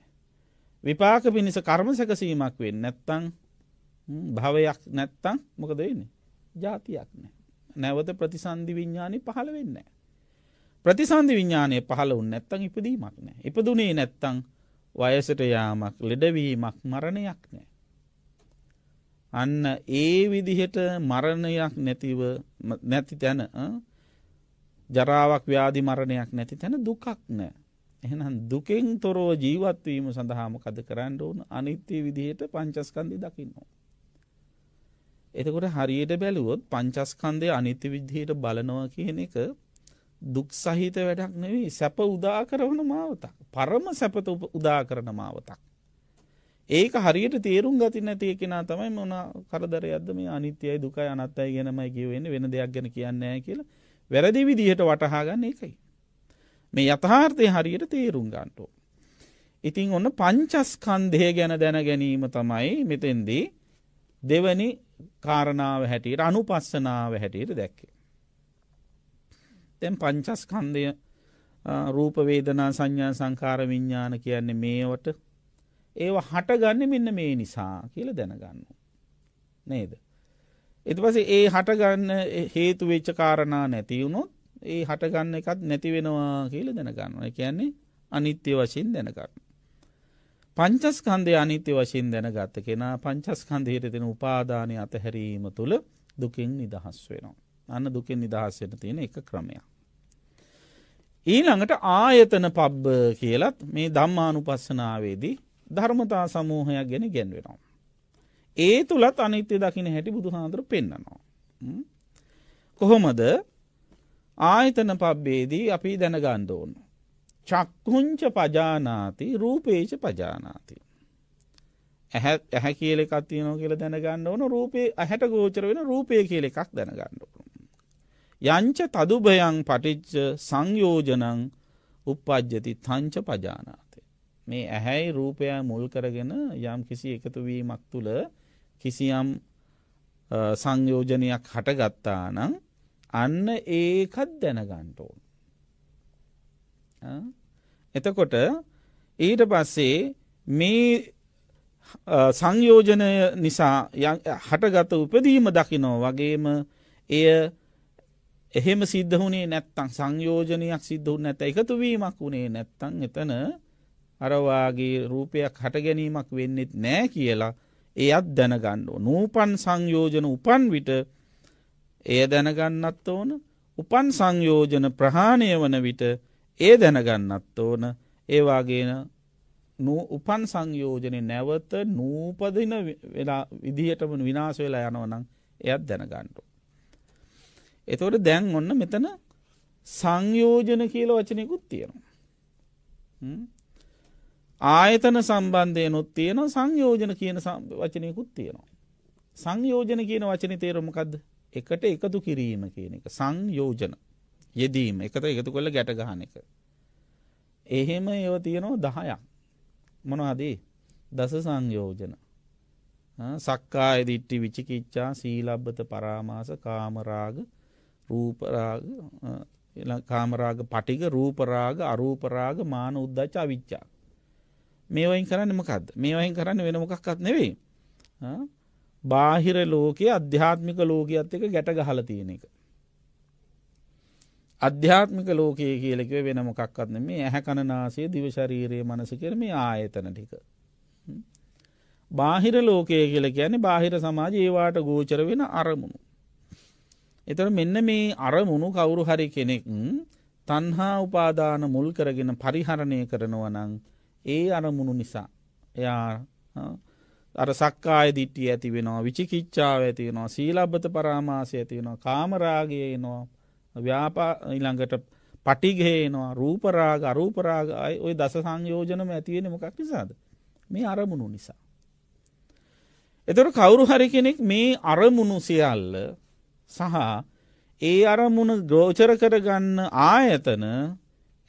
විපාක පිණිස කර්ම සැකසීමක් වෙන්න නැත්තං භවයක් නැත්තං මොකද වෙන්නේ ජාතියක් නෑ. නැවත ප්‍රතිසන්ධි විඤ්ඥානය පහළ වෙන්න. ප්‍රතිසන්ධි විඤ්ඥානය පහල උන්න නැත්තං ඉපදීමක් නෑ. ඉපදුනේ නැත්තං වයසට යාමක් ලෙඩවීමක් මරණයක් නෑ. අන්න ඒ විදිහට මරණයක් නැතිව නැති තැන ජරාවක් ව්‍යාධි මරණයක් නැති තැන දුකක් නෑ. එහෙනම් දුකෙන් තොරෝ ජීවත්වීම සඳහාම කද කරන්න ඕන අනිත්‍ය විදිහයට පංචස්කන්දි දකින්නවා. එතකොට හරියට බැලුවොත් පංචස්කන්දය අනිත්‍ය විදිහයට බලනව කියන එක දුක් සහිත වැඩක් නෙවෙයි සැප උදා කරවන මාවතක්. පරම සැපත උදා කරන මාවතක්. ඒක හරියට තේරුම් ගති නැතිය කෙනා තමයි මොන කරදරයද මේ අනිත්‍යයි දුකයි අනත්තයි ගැනමයි කියවෙන්න වෙන දෙයක් ගැන කියන්නේ කියලා වැරදි විදිහට වටහාගන්න එකයි. මේ යථාර්ථය හරියට තේරුම් ගන්නටෝ. ඉතිං ඔන්න පංචස්කන්දය ගැන දැන ගැනීම තමයි මෙතෙන්දී දෙවනි කාරණාව හැටියට අනුපස්සනාව හැටියට දැක්කේ. දැන් පංචස්කන්දය රූපවේදනා සංඥා සංකාර විඤ්ඥාන කියන්නේ මේවට ඒව හටගන්න මෙන්න මේ නිසා කියල දැනගන්න. නේද. එතිපස ඒ හටගන්න හේතු වෙච්ච කාරණා නැතිවුණොත් ඒ හටගන්න එකත් නැතිවෙනවා කියල දැනගන්නවා කියන්නේ අනිත්‍ය වශයෙන් දැනගන්න. පංචස්කන්දය අනිත්‍ය වශයෙන් දැනගත්ත කෙනා පංචස්කන්දයට දෙන උපාධානය අතහැරීම තුළ දුකින් නිදහස් වෙනවා. අන්න දුකින් නිදහස් වෙන තියෙන එක ක්‍රමයක්. ඊළඟට ආයතන පබ්බ කියලත් මේ ධම්මානුපස්සනාවේදී ධර්මතා සමූහයක් ගැෙන ගැන්වෙනවා. ඒ තුළත් අනිත්‍ය දකින හැටි බුදුහාන්දුර පෙන්න්නනවා. කොහොමද ආයතන පබ්බේදී අපි දැනගණ්ඩ ඕන්න. චක්කුංච පජානාති රූපේච පජානාති. ඇහැ කියල එකක් තියනෝ කියල දැනගන්න ඕන රූපේ ඇහැට ගෝචර වෙන රූපය කියල එකක් දැනගන්න ඕන. යංච තදුභයන් පටිච්ච සංයෝජනං උපපද්ජති තංච පජානාතය. මේ ඇහැයි රූපය මුල් කරගෙන යම් කිසි එකතුවීමක් තුළ කිසියම් සංයෝජනයක් හටගත්තා නම් අන්න ඒකත් දැනගන්ට ඕන. එතකොට ඊට පස්සේ මේ සංයෝජනය නිසා හටගත උපදීම දකිනෝ වගේම එය එහෙම සිද්ධ වුණේ නැත්තං සංයෝජනයක් සිද්ධ වුණ නැත එකතු වීමක් වුණේ නැත්තං එතන අරවාගේ රූපයක් හට ගැනීමක් වෙන්නෙත් නෑ කියලා එයත් දැනගණ්ඩෝ නූපන් සංයෝජන උපන් විට එය දැනගන්නත් ඕන උපන් සංයෝජන ප්‍රහාණය වන විට ඒ දැනගන්නත් ඕන ඒවාගේන උපන් සංයෝජනය නැවත නූපදින විදිහටම විනාශ වෙලා යනවනම් එයත් දැනගණ්ඩෝ එතවට දැන් ඔන්න මෙතන සංයෝජන කියල වචනයකුත් තියෙනවා. ආයතන සම්බන්ධයනුත් තියෙන සංයෝජන කියන වචනයකුත් තියෙනවා. සංයෝජන කියන වචන තේරමකක්ද එකට එකතු කිරීම කියන එක සංයෝජන යෙදීම එකත එකතු කොල්ල ගැට ගහන එක. එහෙම ඒව තියෙනවා දහයක් මොනහදේ දස සංයෝජන සක්කා එදිට්ටි විචිකිච්චා සීලබ්බත පරාමාස කාමරාග රූපරාග කාමරාග පටික රූපරාග අරූපරාග මාන උද්දච්චා විච්චා. මේවයින් කරන්න මකක්ද මේවයින් කරන්න වෙන මොකක්කත් නෙවෙයි. බාහිර ලෝකයේ අධ්‍යාත්මික ලෝකයත් එක ගැට ගහල තියෙන එක. අධ්‍යාත්මික ලෝකයේ කියලෙකව වෙන මොකක්කත්න මේ ඇහැ කණනාසේ දිවශරීරයේ මනස කර මේ ආයතන ටික. බාහිර ලෝකය කියල කියන්නේ බාහිර සමාජ ඒවාට ගෝචර වෙන අරමුණු. එතට මෙන්න මේ අරමුණු කවුරු හරි කෙනෙක් තන්හා උපාදාන මුල් කරගෙන පරිහරණය කරනවනං ඒ අරමුණු නිසා එයා අර සක්කාය දිට්ටිය ඇතිවෙනවා විචිකිච්චාව ඇතිවෙනවා සීලබ්බත පරාමාසය ඇතිවෙනවා කාමරාගයනවා ව්‍යාපා ඉළඟට පටිගේනවා රූපරාග අරූපරාගයි ඔය දස සංයෝජනම ඇතිවෙන මොකක් නිසාද මේ අරමුණු නිසා. එතොට කවුරු හරි කෙනෙක් මේ අරමුණු සියල්ල සහ ඒ අරමුණ ගෝචර කරගන්න ආයතන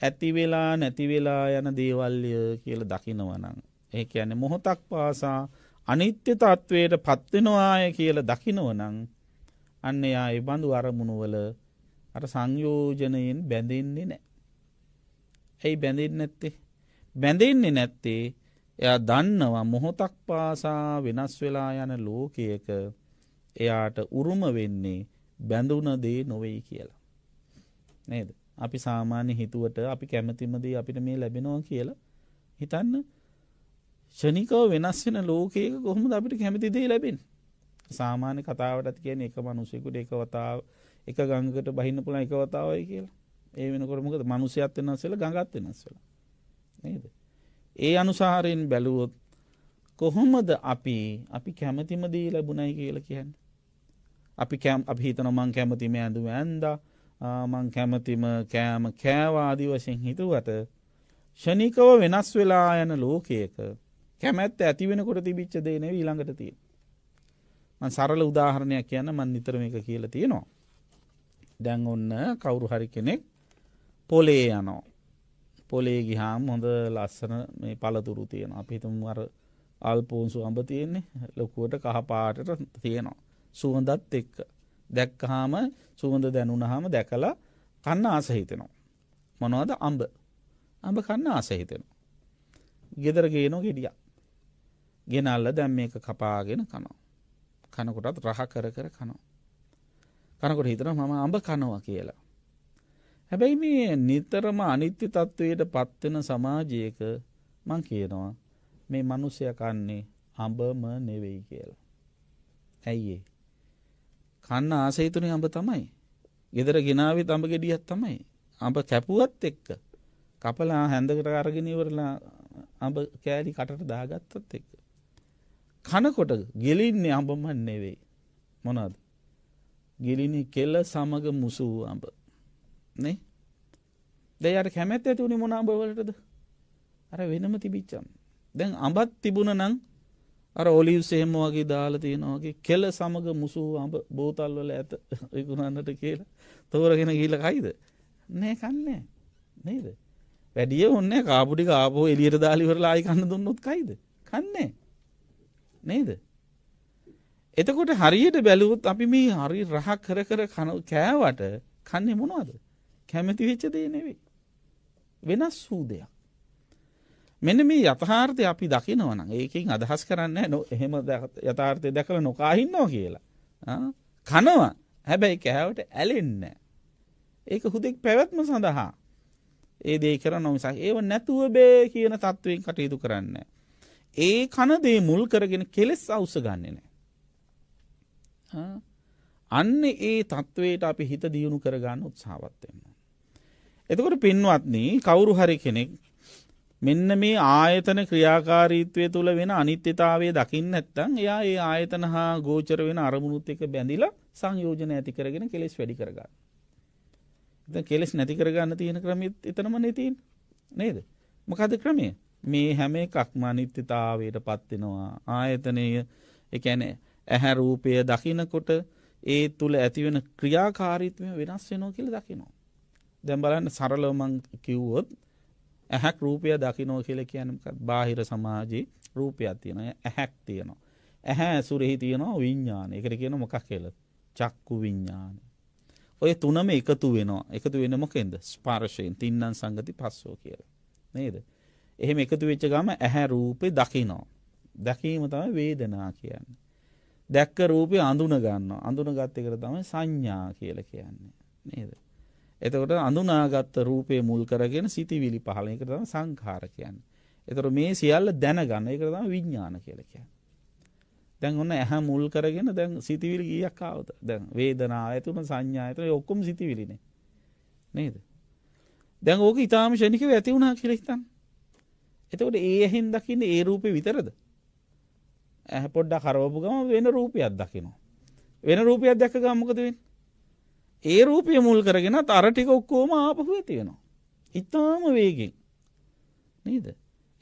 ඇතිවෙලා නැතිවෙලා යන දේවල්ය කියල දකිනවනං. ඒ ඇන මොහොතක් පාසා අනිත්‍ය තත්ත්වයට පත්වෙනවාය කියල දකිනවනං අන්න එයා එබඳු අරමුණුවල අර සංයෝජනයෙන් බැඳෙන්නේ නෑ. ඇයි බැඳෙන් නැත්තේ. බැඳෙන්නේ නැත්තේ එය දන්නවා මොහොතක් පාසා වෙනස් වෙලා යන ලෝකයක එයාට උරුම වෙන්නේ බැඳුන දේ නොවෙයි කියලා. නේද? අපි සාමාන්‍ය හිතුවට අපි කැමතිමදී අපිට මේ ලැබෙනවා කියලා හිතන්න ෂනිකව වෙනස් වෙන ලෝකයක කොහොමද අපිට කැමති දේ ලැබෙන. සාමාන්‍ය කතාවට කියන්නේ එක මිනිසෙකුට එක වතාව එක ගඟකට බහින්න පුළුවන් එක වතාවයි කියලා. ඒ වෙනකොට මොකද මිනිසයත් වෙනස් වෙලා ගඟත් වෙනස් වෙලා. නේද? ඒ අනුසාරයෙන් බැලුවොත් කොහොමද අපි අපි කැමතිම දේ ලැබුණයි කියලා කියන්නේ? අපි කෑම් අපිහිතන මං කැමතිම ඇඳු ඇන්ද මං කැමතිම කෑම කෑවාදී වශයෙන් හිතුවට ෂනිකව වෙනස් වෙලා යන ලෝකයක කැමැත්ත ඇතිවෙනකොට තිබිච්ච දේන ඊළඟට තිය මන් සරල උදාහරණයක් කියන්න මන් නිතරම එක කියල තියෙනවා දැන් ඔන්න කවුරු හරි කෙනෙක් පොලේ යනෝ පොලේ ගිහාම් හොඳ ලස්සන මේ පලතුරු තියෙන අපිතුම් අර අල්පෝන්සු අඹ තියෙන්නේ ලොකුවට කහපාටට තියෙනවා සුවඳත් එක්ක. දැක්කහාම සුවඳ දැනුනහම දැකලා කන්න ආසහිතනවා. මොනවද අම්ඹ අඹ කන්න ආසහිතෙනවා. ගෙදර ගේනො ගෙඩිය. ගෙනල්ල දැම් මේක කපාගෙන කනෝ. කනකොටත් රහ කර කර කනෝ. කනකොට හිතන මම අඹ කනවා කියලා. හැබැයි මේ නිතරම අනිත්‍ය තත්ත්වයට පත්වෙන සමාජයක මං කියනවා මේ මනුස්සය කන්නේ අඹම නෙවෙයි කියලා. ඇයිඒ කන්න ආසේතුනේ අඹ තමයි. ගෙදර ගෙනාවේ තඹ ගෙඩියක් තමයි. අඹ කැපුවත් එක්ක කපලා හැඳකට අරගෙන ඉවරලා අඹ කෑලි කටට දාගත්තත් එක්ක කනකොට ගෙලින්නේ අඹම නෙවෙයි. මොනවද? ගෙලිනේ කෙල සමග මුසු අඹ. නේ? දැන් යාර කැමැත්ත ඇති උනේ මොන අඹ වලටද? අර වෙනම තිබිච්චම්. දැන් අඹත් තිබුණා නම් අර ඔලිව් සේම වගේ දාල තියෙනවාගේ කෙල සමඟ මුසූ අඹ බෝතල්වල ඇත විකුණන්නට කියලා තෝරගෙන ගිල කයිද නෑ කන්නේ නේද වැඩිය ඔන්න කාපුටි කාපෝ එලියට දාලිවරලා අයිකන්න දුන්නොත් කයිද කන්නේ නේද එතකොට හරියට බැලුවොත් අපි මේ හරි රහ කර කර කෑවට කන්නේ මොනවද කැමැති වෙච්ච දේ නෙවෙයි වෙනස් වූ දෙයක් මෙන මේ යථහාර්ථය අපි දකිනවන ඒකින් අදහස් කරන්න නො එහෙම යථාර්ථය දැකළ නොකාහින්නෝ කියලා කනවා හැබැයි කැහැවට ඇලෙන්න ඒක හුදෙක් පැවැත්ම සඳහා ඒ දේ කර නොමිසා ඒව නැතුව බේ කියන තත්ත්වයෙන් කටයුතු කරන්න ඒ කනදේ මුල් කරගෙන කෙලෙස් අවස ගන්නේ නෑ අන්න ඒ තත්ත්වයට අපි හිත දියුණු කරගන්න උත්සාවත්වෙන්න එතකොට පින්වත්න කවුරු හරි කෙනෙක් මෙන්න මේ ආයතන ක්‍රියාකාරීත්වය තුළ වෙන අනිත්‍යතාවය දකින්න ඇත්තං එයා ඒ ආයතන හා ගෝචර වෙන අරමුණුත් එක බැඳිලා සංයෝජන ඇති කරගෙන කෙලෙස් වැඩි කරගන්න. ද කෙලෙස් නැති කරගන්න තියෙන ක්‍රමත් එතනම නැතින් නේද. මොකද ක්‍රමය මේ හැම එකක්ම අනිත්‍යතාවයට පත්වෙනවා ආයතනය එකැන ඇහැ රූපය දකිනකොට ඒ තුළ ඇතිවෙන ක්‍රියාකාරීත්වය වෙනස් වෙනෝ කියල දකිනවා. දැම් බලන්න සරලෝමං කිව්වොත් ඇහැක් රූපය දකිනෝ කියල කියනක බාහිර සමාජයේ රූපයක් තියෙනය ඇහැක් තියෙනවා. ඇහැ ඇසුරෙහි තියෙනවා විඤ්ඥාන එකට කියන මොකක් කියල චක්කු විඤ්ඥාන. ඔය තුනම එකතු වෙනවා එකතු වෙන මොකෙන්ද ස්පාර්ශයෙන් තින්නන් සංගති පස්සෝ කියලා. නේද. එහෙම එකතු වෙච්ච ගම ඇහැ රූපය දකිනෝ. දැකීම තම වේදනා කියන්න. දැක්ක රූපය අඳුන ගන්න අඳුන ගත්තකට තම සංඥා කියල කියන්නේ. නේද. එතකොට අඳුනාගත්ත රූපය මුල් කරගෙන සිතිවිලි පහල එක තම සංකාරකයන්. එතර මේ සියල්ල දැනගන්න එක තම විඤ්ඥාන කියලක. දැන් ඔන්න ඇහ මුල් කරගෙන දැන් සිතිවිලි ගියක් කාවත දැන් වේදනා ඇතුම සංඥා ඇතර ඔක්කොම සිතිවිලිනේ නේද. දැන් ඕක ඉතාම ෂණිකව ඇති වුණා කියෙහිතන්. එතකොට ඒ ඇහෙන් දකින්න ඒ රූපය විතරද. ඇහ පොඩ්ඩ කරවපු ගම වෙන රූපයක් දකිනවා. වෙන රූපයක් දැක ගම්මකදවෙන්නේ ඒ රූපය මුල් කරගෙනත් අරටික ඔක්කෝම ආපහු ඇතිවෙනවා. ඉතාම වේගෙන් නීද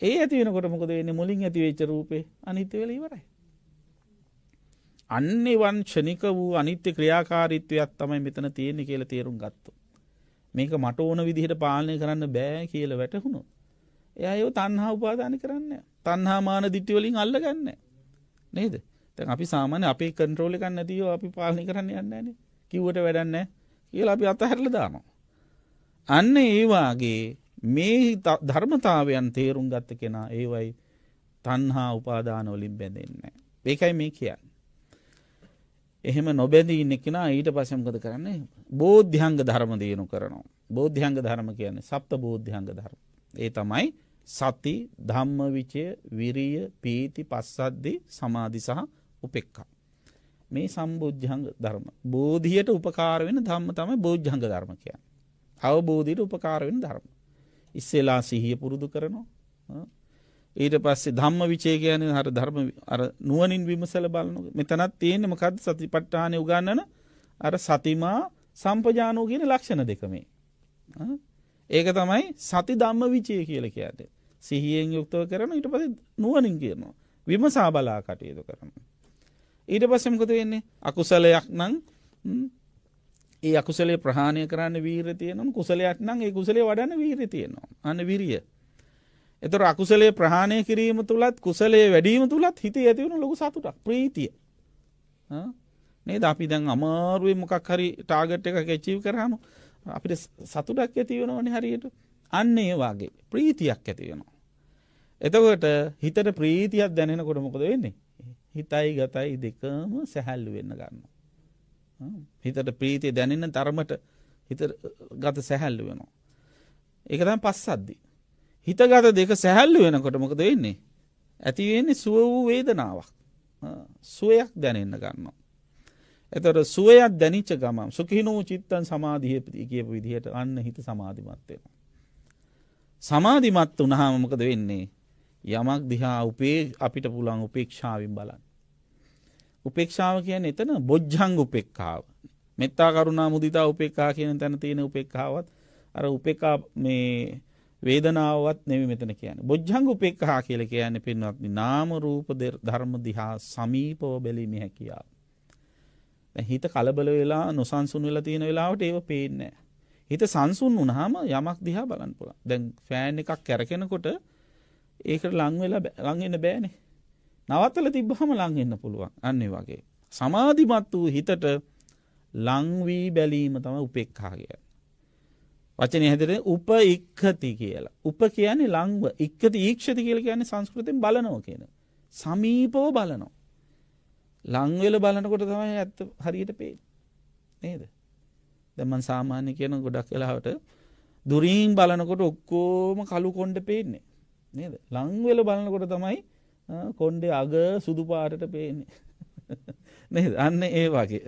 ඒ ඇතිවෙනකොට මොකද වෙන්න මුලින් ඇතිවෙච්ච රූපේ අනිත්‍යවෙල ඉවරයි. අන්නේ වංශනික වූ අනිත්‍ය ක්‍රියාකාරීත්වයක් තමයි මෙතන තියෙන්නේ කියල තේරුම් ගත්තු. මේක මට ඕන විදිහට පාලනය කරන්න බෑ කියල වැටහුණු. එය තන්හා උපාධන කරන්න තන්හාමාන දිට්ටිවලින් අල්ලගන්න නේද තැන් අපි සාමාන්‍ය අපි කන්ට්‍රෝලි කන්න ඇතිව අපි පාලනි කරන්න යන්නන්නේ කිව්වට වැඩන්න කියලා අපි අතහැරල දානවා. අන්න ඒවාගේ මේ ධර්මතාවයන් තේරුම් ගත්ත කෙනා ඒවයි තන්හා උපාදානවලින් බැඳෙන්නේ. ඒකයි මේ කියන්න. එහෙම නොබැඳී ඉන්න කෙනා ඊට පසම්කද කරන්නේ බෝධ්‍යංග ධර්ම දියුණු කරනවා. බෝධ්‍යංග ධර්ම කියන්නේ සප්ත බෝධ්‍යංග ධර්ම. ඒ තමයි සති ධම්මවිචය විරිය පීති පස්සද්දි සමාධි සහ උපෙක්කා. මේ සම්බෝධ්‍යංග ධර්ම. බෝධියට උපකාර වෙන ධම්ම තමයි බෝධ්‍යංග ධර්ම කියන්නේ. අවබෝධයට උපකාර වෙන ධර්ම. ඉස්සෙලා සිහිය පුරුදු කරනවා. ඊට පස්සේ ධම්ම විචේ කියන්නේ අර ධර්ම අර නුවණින් විමසලා බලනවා. මෙතනත් තියෙන්නේ මොකද්ද සතිපට්ඨානෙ උගන්වන අර සතිමා සම්පජානෝ කියන ලක්ෂණ දෙක මේ. ඒක තමයි සති ධම්ම විචේ කියලා කියන්නේ. සිහියෙන් යුක්තව කරන ඊට පස්සේ නුවණින් කියනවා. විමසා බලා කටයුතු කරනවා. ඊට පස්සෙමකද වෙන්නේ අකුසලයක් නං ඒ අකුසලේ ප්‍රහාණය කරන්න වීර තියනම් කුසලයක් නං ඒ කුසලේ වඩන්න වීර තියෙනවා අන්න විරිය. එතර අකුසලේ ප්‍රහාණය කිරීම තුළත් කුසලේ වැඩීම තුළත් හිත ඇතිවුණු ලොකු සතුටක් ප්‍රීතිය නේද අපි දැන් අමාරුවෙන් මොකක් හරි ටාගට් එකක් ඇචීව කරහම අපිට සතුටක් ඇතිවෙන ඕනේ හරියට අන්න ඒ වගේ ප්‍රීතියක් ඇතිවෙනවා. එතකොට හිතට ප්‍රීතියක් දැනෙනකොට මොකද වෙන්නේ හිතයි ගතයි දෙකම සැහැල්ලු වෙන්න ගන්න. හිතට ප්‍රීතිය දැනන්න තරමට හිත ගත සැහැල්ලු වෙනවා. ඒකතම් පස්සද්දි. හිතගත දෙක සැහැල්ලු වෙනකොට මොකද වෙන්නේ. ඇතිවෙන්නේ සුව වූ වේදනාවක් සුවයක් දැනෙන්න ගන්නවා. එතට සුවයක් දැනිච්ච ගමම් සුකිනෝ චිත්තන් සමාධියපති කියපු විදිහට අන්න හිත සමාධිමත්වයෙන. සමාධිමත් වනහාමකද වෙන්නේ යමක් දිහා උපේ අපිට පුළන් උපේක්ෂාවෙන් බලන්න. උපේක්ෂාව කියන එතන බොජ්ජං උපෙක්කාව. මෙත්තා කරුණා මුදිතා උපෙක්කා කියන තැන තියෙන උපෙක්කාවත් අර උපෙකා මේ වේදනාවත් නෙමෙයි මෙතන කියන්නේ. බොජ්ජංග උපේක්ඛා කියලා කියන්නේ පින්වත්නි නාම රූප ධර්ම දිහා සමීපව බැලීමේ හැකියාව. දැන් හිත කලබල වෙලා නොසන්සුන් වෙලා තියෙන වෙලාවට ඒව පේන්නේ හිත සංසුන් වුණාම යමක් දිහා බලන්න පුළුවන්. දැන් ෆෑන් එකක් කැරකෙනකොට ඒකට ලංවෙලා ලංවෙන්න බෑනේ. නවත්තල තිබ්බහම ලංවෙන්න පුළුවන් අන්න වගේ. සමාධිමත් වූ හිතට ලංවී බැලීම තම උපෙක්හාගය. වචන හැදර උප ඉක්හති කියලා. උප කියන්නේ ලංව ඉක්කති ීක්ෂති කියල කියන්නේ සංස්කෘතින් බලනෝ කියන. සමීපෝ බලනෝ. ලංවෙල බලනකොට තමයි ඇත්ත හරියට පේ. නේද. දැමන් සාමාන්‍ය කියන ගොඩක් කලාවට දුරීන් බලනකොට ඔක්කෝම කළු කොන්ඩ පේන්නේ. නේද ලංවෙල බලනකොට තමයි කොන්්ඩේ අග සුදු පාටට පේන්නේ නේද අන්න ඒ වගේ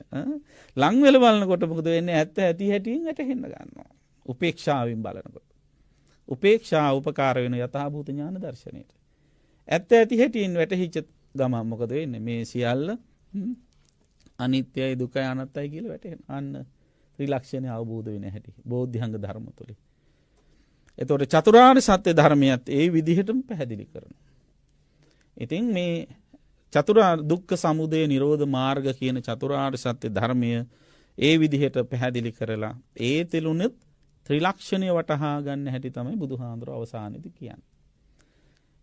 ලංවෙල බලනකොට පුද වෙන්න ඇත්ත ඇති හැටියෙන් ඇට හෙන්න ගන්නවා උපේක්ෂාවෙන් බලනකොට උපේක්ෂා උපකාර වෙන යථභූත ඥාන දර්ශනයට ඇත්ත ඇති හැටියෙන් වැටහිච්ච ගමන් මොකද වෙන්න මේ සියල්ල අනිත්‍යයි දුක අනත්තයි කියල වැටෙන් අන්න ත්‍රීලක්ෂණය අවබෝධ වෙන හැටි බෝධ්‍යංග ධර්ම තුළේ එතොට චතුරාර් සත්‍ය ධර්මයත් ඒ විදිහටම පැහැදිලි කරන. ඉතින් මේ චතුරා දුක්ක සමුදය නිරෝධ මාර්ග කියන චතුරාර් සත්‍ය ධර්මය ඒ විදිහට පැහැදිලි කරලා ඒ තෙලුනෙත් ත්‍රිලක්ෂණය වටහා ගන්න හැටි තමයි බුදුහාන්දුර අවසානති කියන්න.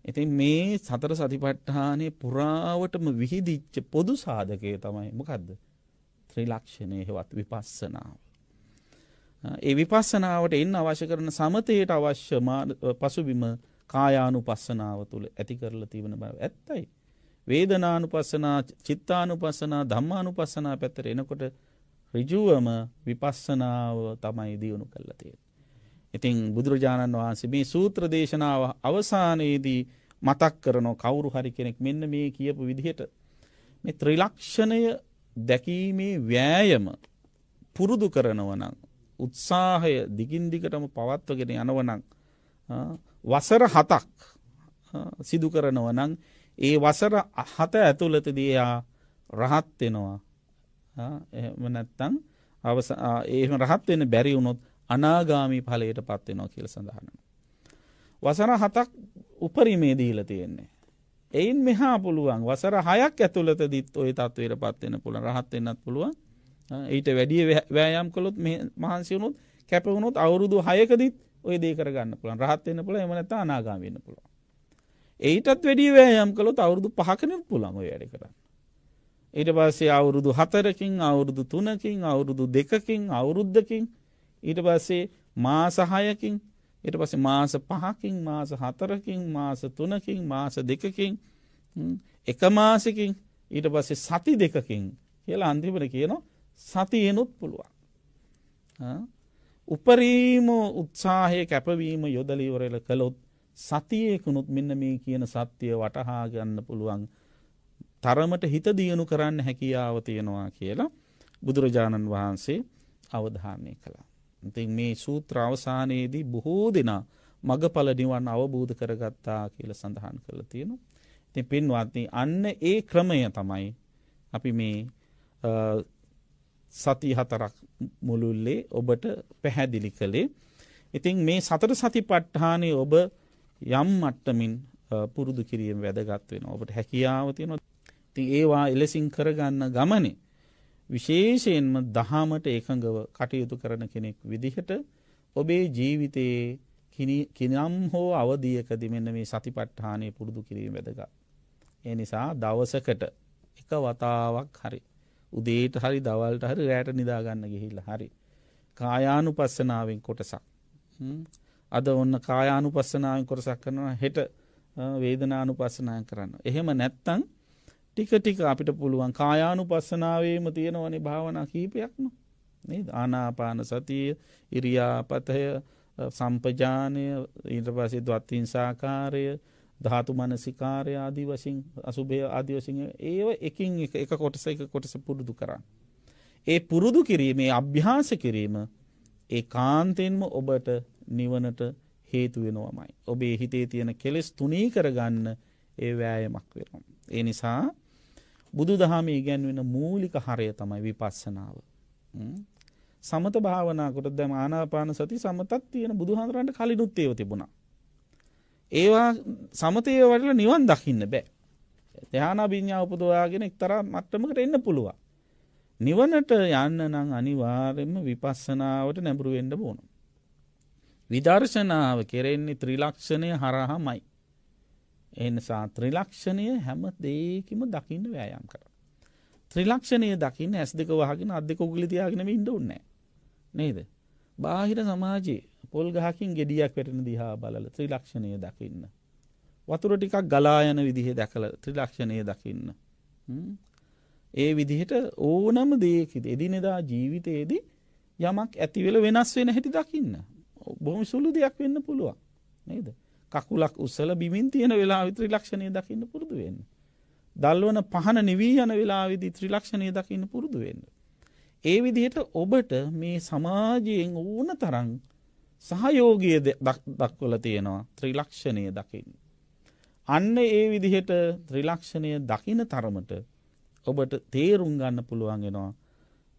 ඉතින් මේ සතර සතිපට්ඨානය පුරාවටම විහිදිච්ච පොදු සාධකය තමයි මොකක්ද ත්‍රිලක්ෂණය හෙවත් විපස්සනාව. ඒ විපස්සනාවට එන්න අවශ්‍ය කරන සමතයට අවශ්‍ය පසුබිම කායානු පස්සනාව තුළ ඇති කරලා තිබෙන බව ඇත්තයි. වේදනානු පස්සනා චිත්තානු පසනා ධම්මානු පසනා පැත්තර එනකොට රිජුවම විපස්සනාව තමයි දියුණු කල්ල තියෙන. ඉතිං බුදුරජාණන් වහන්සේ මේ සූත්‍ර දේශනාව අවසානයේදී මතක් කරනෝ කවුරු හරි කෙනෙක් මෙන්න මේ කියපු විදිහට මේ ත්‍රිලක්ෂණය දැකීමේ වෑයම පුරුදු කරනවනං උත්සාහය දිගින් දිගටම පවත්වගෙන යනවනං වසර හතක් සිදු කරනවනං ඒ වසර අහත ඇතුළතදයා රහත්වෙනවා එමනැත්තං ඒම රහත්වෙන බැරි වුණොත් අනාගාමී පලයට පත්වෙනවා කියල සඳහන. වසර හතක් උපරිමේ දීල තියෙන්නේ. එයින් මෙහා පුළුවන් වසර හයක් ඇතුළත දිත් ඔය තත්වයට පත්වෙන පුළ රහත්වෙන්නත් පුළුවන් ඊට වැඩිය වෑයම් කළොත් මහන්සිවුණුත් කැපවුණුත් අවුරුදු හයකදත් ඔය දේකරගන්න පුළන් රහත්වෙන්න පුළ එමනත අනාගාමන්න පුළො. ඒටත් වැඩිය වෑයම් කළොත් අවුරුදු පහකන පුළන් ඔය වැඩ කරන්න. ඊට පස්සේ අවුරුදු හතරකින් අවුරුදු තුනකින් අවුරුදු දෙකකින් අවුරුද්ධකින් ඊට පස්සේ මාසහයකින් ඊට පස්සේ මාස පහකින් මාස හතරකින් මාස තුනකින් මාස දෙකකින් එක මාසකින් ඊට පස්සේ සති දෙකකින් කියලා අන්තිමට කියනවා සතියනුත් පුළුවන්. උපරීම උත්සාහය කැපවීම යොදලීවරල කළොත් සතියකුණුත් මෙන්න මේ කියන සත්‍යය වටහා ගන්න පුළුවන් තරමට හිත දියුණු කරන්න හැකියාව තියෙනවා කියලා බුදුරජාණන් වහන්සේ අවධාරණය කළා. ඉතින් මේ සූත්‍ර අවසානයේදී බොහෝ දෙනා මගඵල නිවන් අවබෝධ කරගත්තා කියල සඳහන් කළ තියෙනු. ඉතින් පින්වත්නි අන්න ඒ ක්‍රමය තමයි අපි මේ සති හතරක් මුළුල්ලේ ඔබට පැහැදිලි කළේ. ඉතින් මේ සතර සති පට්ඨානය ඔබ යම් මට්ටමින් පුරුදු කිරීම වැදගත් වෙන ඔබට හැකියාව තියෙන ති ඒවා එලෙසින් කරගන්න ගමනේ. විශේෂයෙන්ම දහමට ඒකඟව කටයුතු කරන කෙනෙක් විදිහට ඔබේ ජීවිතයේ කිනම් හෝ අවධියකදි මෙන්න මේ සතිපට්ඨානය පුරුදු කිරීම වැදගත්. එනිසා දවසකට එක වතාවක් හරි උදේට හරි දවල්ට හරි රෑට නිදාගන්න ගිහිල්ල හරි. කායානු පස්සනාවෙන් කොටසක්. අද ඔන්න කායානු පස්සනාවෙන් කොටසක් කරනවා හෙට වේදනානු පස්සනාය කරන්න. එහෙම නැත්තං ටික ටික අපිට පුළුවන් කායානු පස්සනාවේම තියෙනවනේ භාවනා කීපයක්ම. ආනාපාන සතිය ඉරියාපතය සම්පජානය ඊට පසේ දවත්තින් සාකාරය ධාතු මනසිකාරය ආදී වශයෙන් අසුභය ආදිවශය ඒව එකින් එක කොටස එක කොටස පුරුදු කරන්න. ඒ පුරුදු කිරීමේ අභ්‍යාස කිරීම ඒ කාන්තෙන්ම ඔබට නිවනට හේතුවෙනවමයි. ඔබේ හිතේ තියෙන කෙලෙස් තුනී කරගන්න ඒ වෑයමක් වෙනම්. ඒ නිසා බුදු දහම ඉගැන්වෙන මූලික හරය තමයි විපස්සනාව. සමත භාවනකට දැම ආනාපාන සති සමතත් තියෙන බුදුහන්රන්ට කලිනුත්තේව තිබුණා. ඒවා සමතය වටල නිවන් දකින්න බෑ. දෙහාන බිඤ්ඥා උපදවාගෙන එක්තර මට්ටමකට එන්න පුළුවන්. නිවනට යන්න නං අනිවාරෙන්ම විපස්සනාවට නැබරුවෙන්ඩ බෝනු. විදර්ශනාව කෙරෙන්නේ ත්‍රිලක්ෂණය හරහමයි. එනිසා ත්‍රිලක්ෂණය හැම දේකිම දකින්න වෑයම් කර. ත්‍රිලක්ෂණය දකින්න ඇස් දෙක වහගෙන අධ දෙක උගලි තියාගෙන ඉඩ උන්න නේද. බාහිර සමාජයේ පොල් ගහකින් ගෙඩියක් වැටෙන දිහා බලල ත්‍රීලක්ෂණය දකින්න. වතුර ටිකක් ගලා යන විදිහ දැකල ත්‍රිලක්ෂණය දකින්න. ඒ විදිහට ඕනම දේකිද එදිනෙදා ජීවිතයේදී යමක් ඇතිවෙල වෙනස් වෙන හැටි දකින්න. බොහම සුළු දෙයක් වෙන්න පුළුවන් නේද. කකුලක් උසල බිමින් තියෙන වෙලා විත්‍රිලක්ෂණය දකින්න පුරදු වෙන්න. දල්වන පහන නිවී යන වෙලා විදි ත්‍රිලක්ෂණය දකින්න පුරුදු වෙන්න. ඒ විදිහට ඔබට මේ සමාජයෙන් ඕන තරන් සහයෝගය දක්වල තියෙනවා ත්‍රීලක්ෂණය දකිින්. අන්න ඒ විදිහට ත්‍රිලක්ෂණය දකින තරමට ඔබට තේරුම් ගන්න පුළුවන්ගෙනවා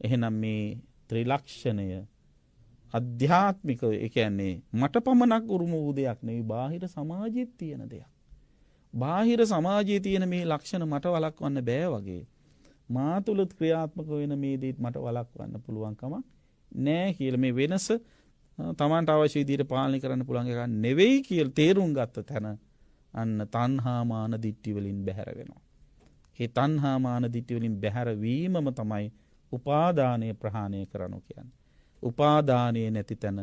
එහෙනම් මේ ත්‍රිලක්ෂණය අධ්‍යාත්මික එකන්නේ මට පමණක් උරුම වූ දෙයක් නෙවි බාහිර සමාජීත් තියෙන දෙයක්. බාහිර සමාජයේ තියෙන මේ ලක්ෂණ මට වලක්වන්න බෑ වගේ. මා තුළත් ක්‍රියාත්මක වෙන මේ දීත් මට වලක්වන්න පුළුවන්කමක් නෑ කියල මේ වෙනස තමන්ට අවශ්‍ය විදියට පාලනය කරන්න පුළුවන් එකක් නෙවෙයි කියලා තේරුම් ගත්ත තැන අන්න තණ්හාමාන දිට්ටි වලින් බැහැර වෙනවා. ඒ තණ්හාමාන දිට්ටි වලින් බැහැරවීමම තමයි උපාදානය ප්‍රහාණය කරනු කියන්නේ. උපාදානය නැති තැන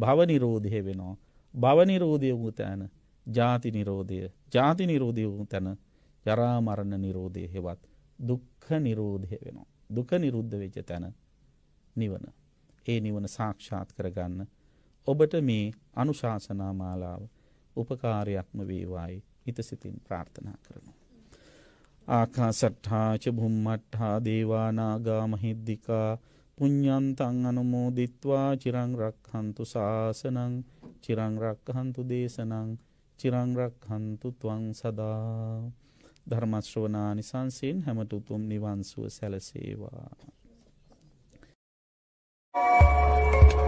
භව නිරෝධය වෙනවා. භව නිරෝධය වූ තැන ජාති නිරෝධය. ජාති නිරෝධය වූ තැන ජරා මරණ නිරෝධය හෙවත් දුක්ඛ නිරෝධය වෙනවා. දුක නිරුද්ධ වෙච්ච තැන නිවන. ඒ නිවන සාක්ෂාත් කරගන්න ඔබට මේ අනුශාසනා මාලාව උපකාරයක්ම වේවායි හිතසිතින් ප්‍රාර්ථනා කරනවා. ආකාසට්ඨා ච භුම්මට්ඨා දේවානාගා මහිද්దికා පුඤ්ඤන්තං අනුමෝදිත්වා චිරං රක්ඛන්තු සාසනං චිරං රක්ඛන්තු දේශනං චිරං රක්ඛන්තු ත්වං සදා ධර්ම ශ්‍රවණානි සංසීන් හැමත උතුම් නිවන් සුව සැලසේවා. Thank you.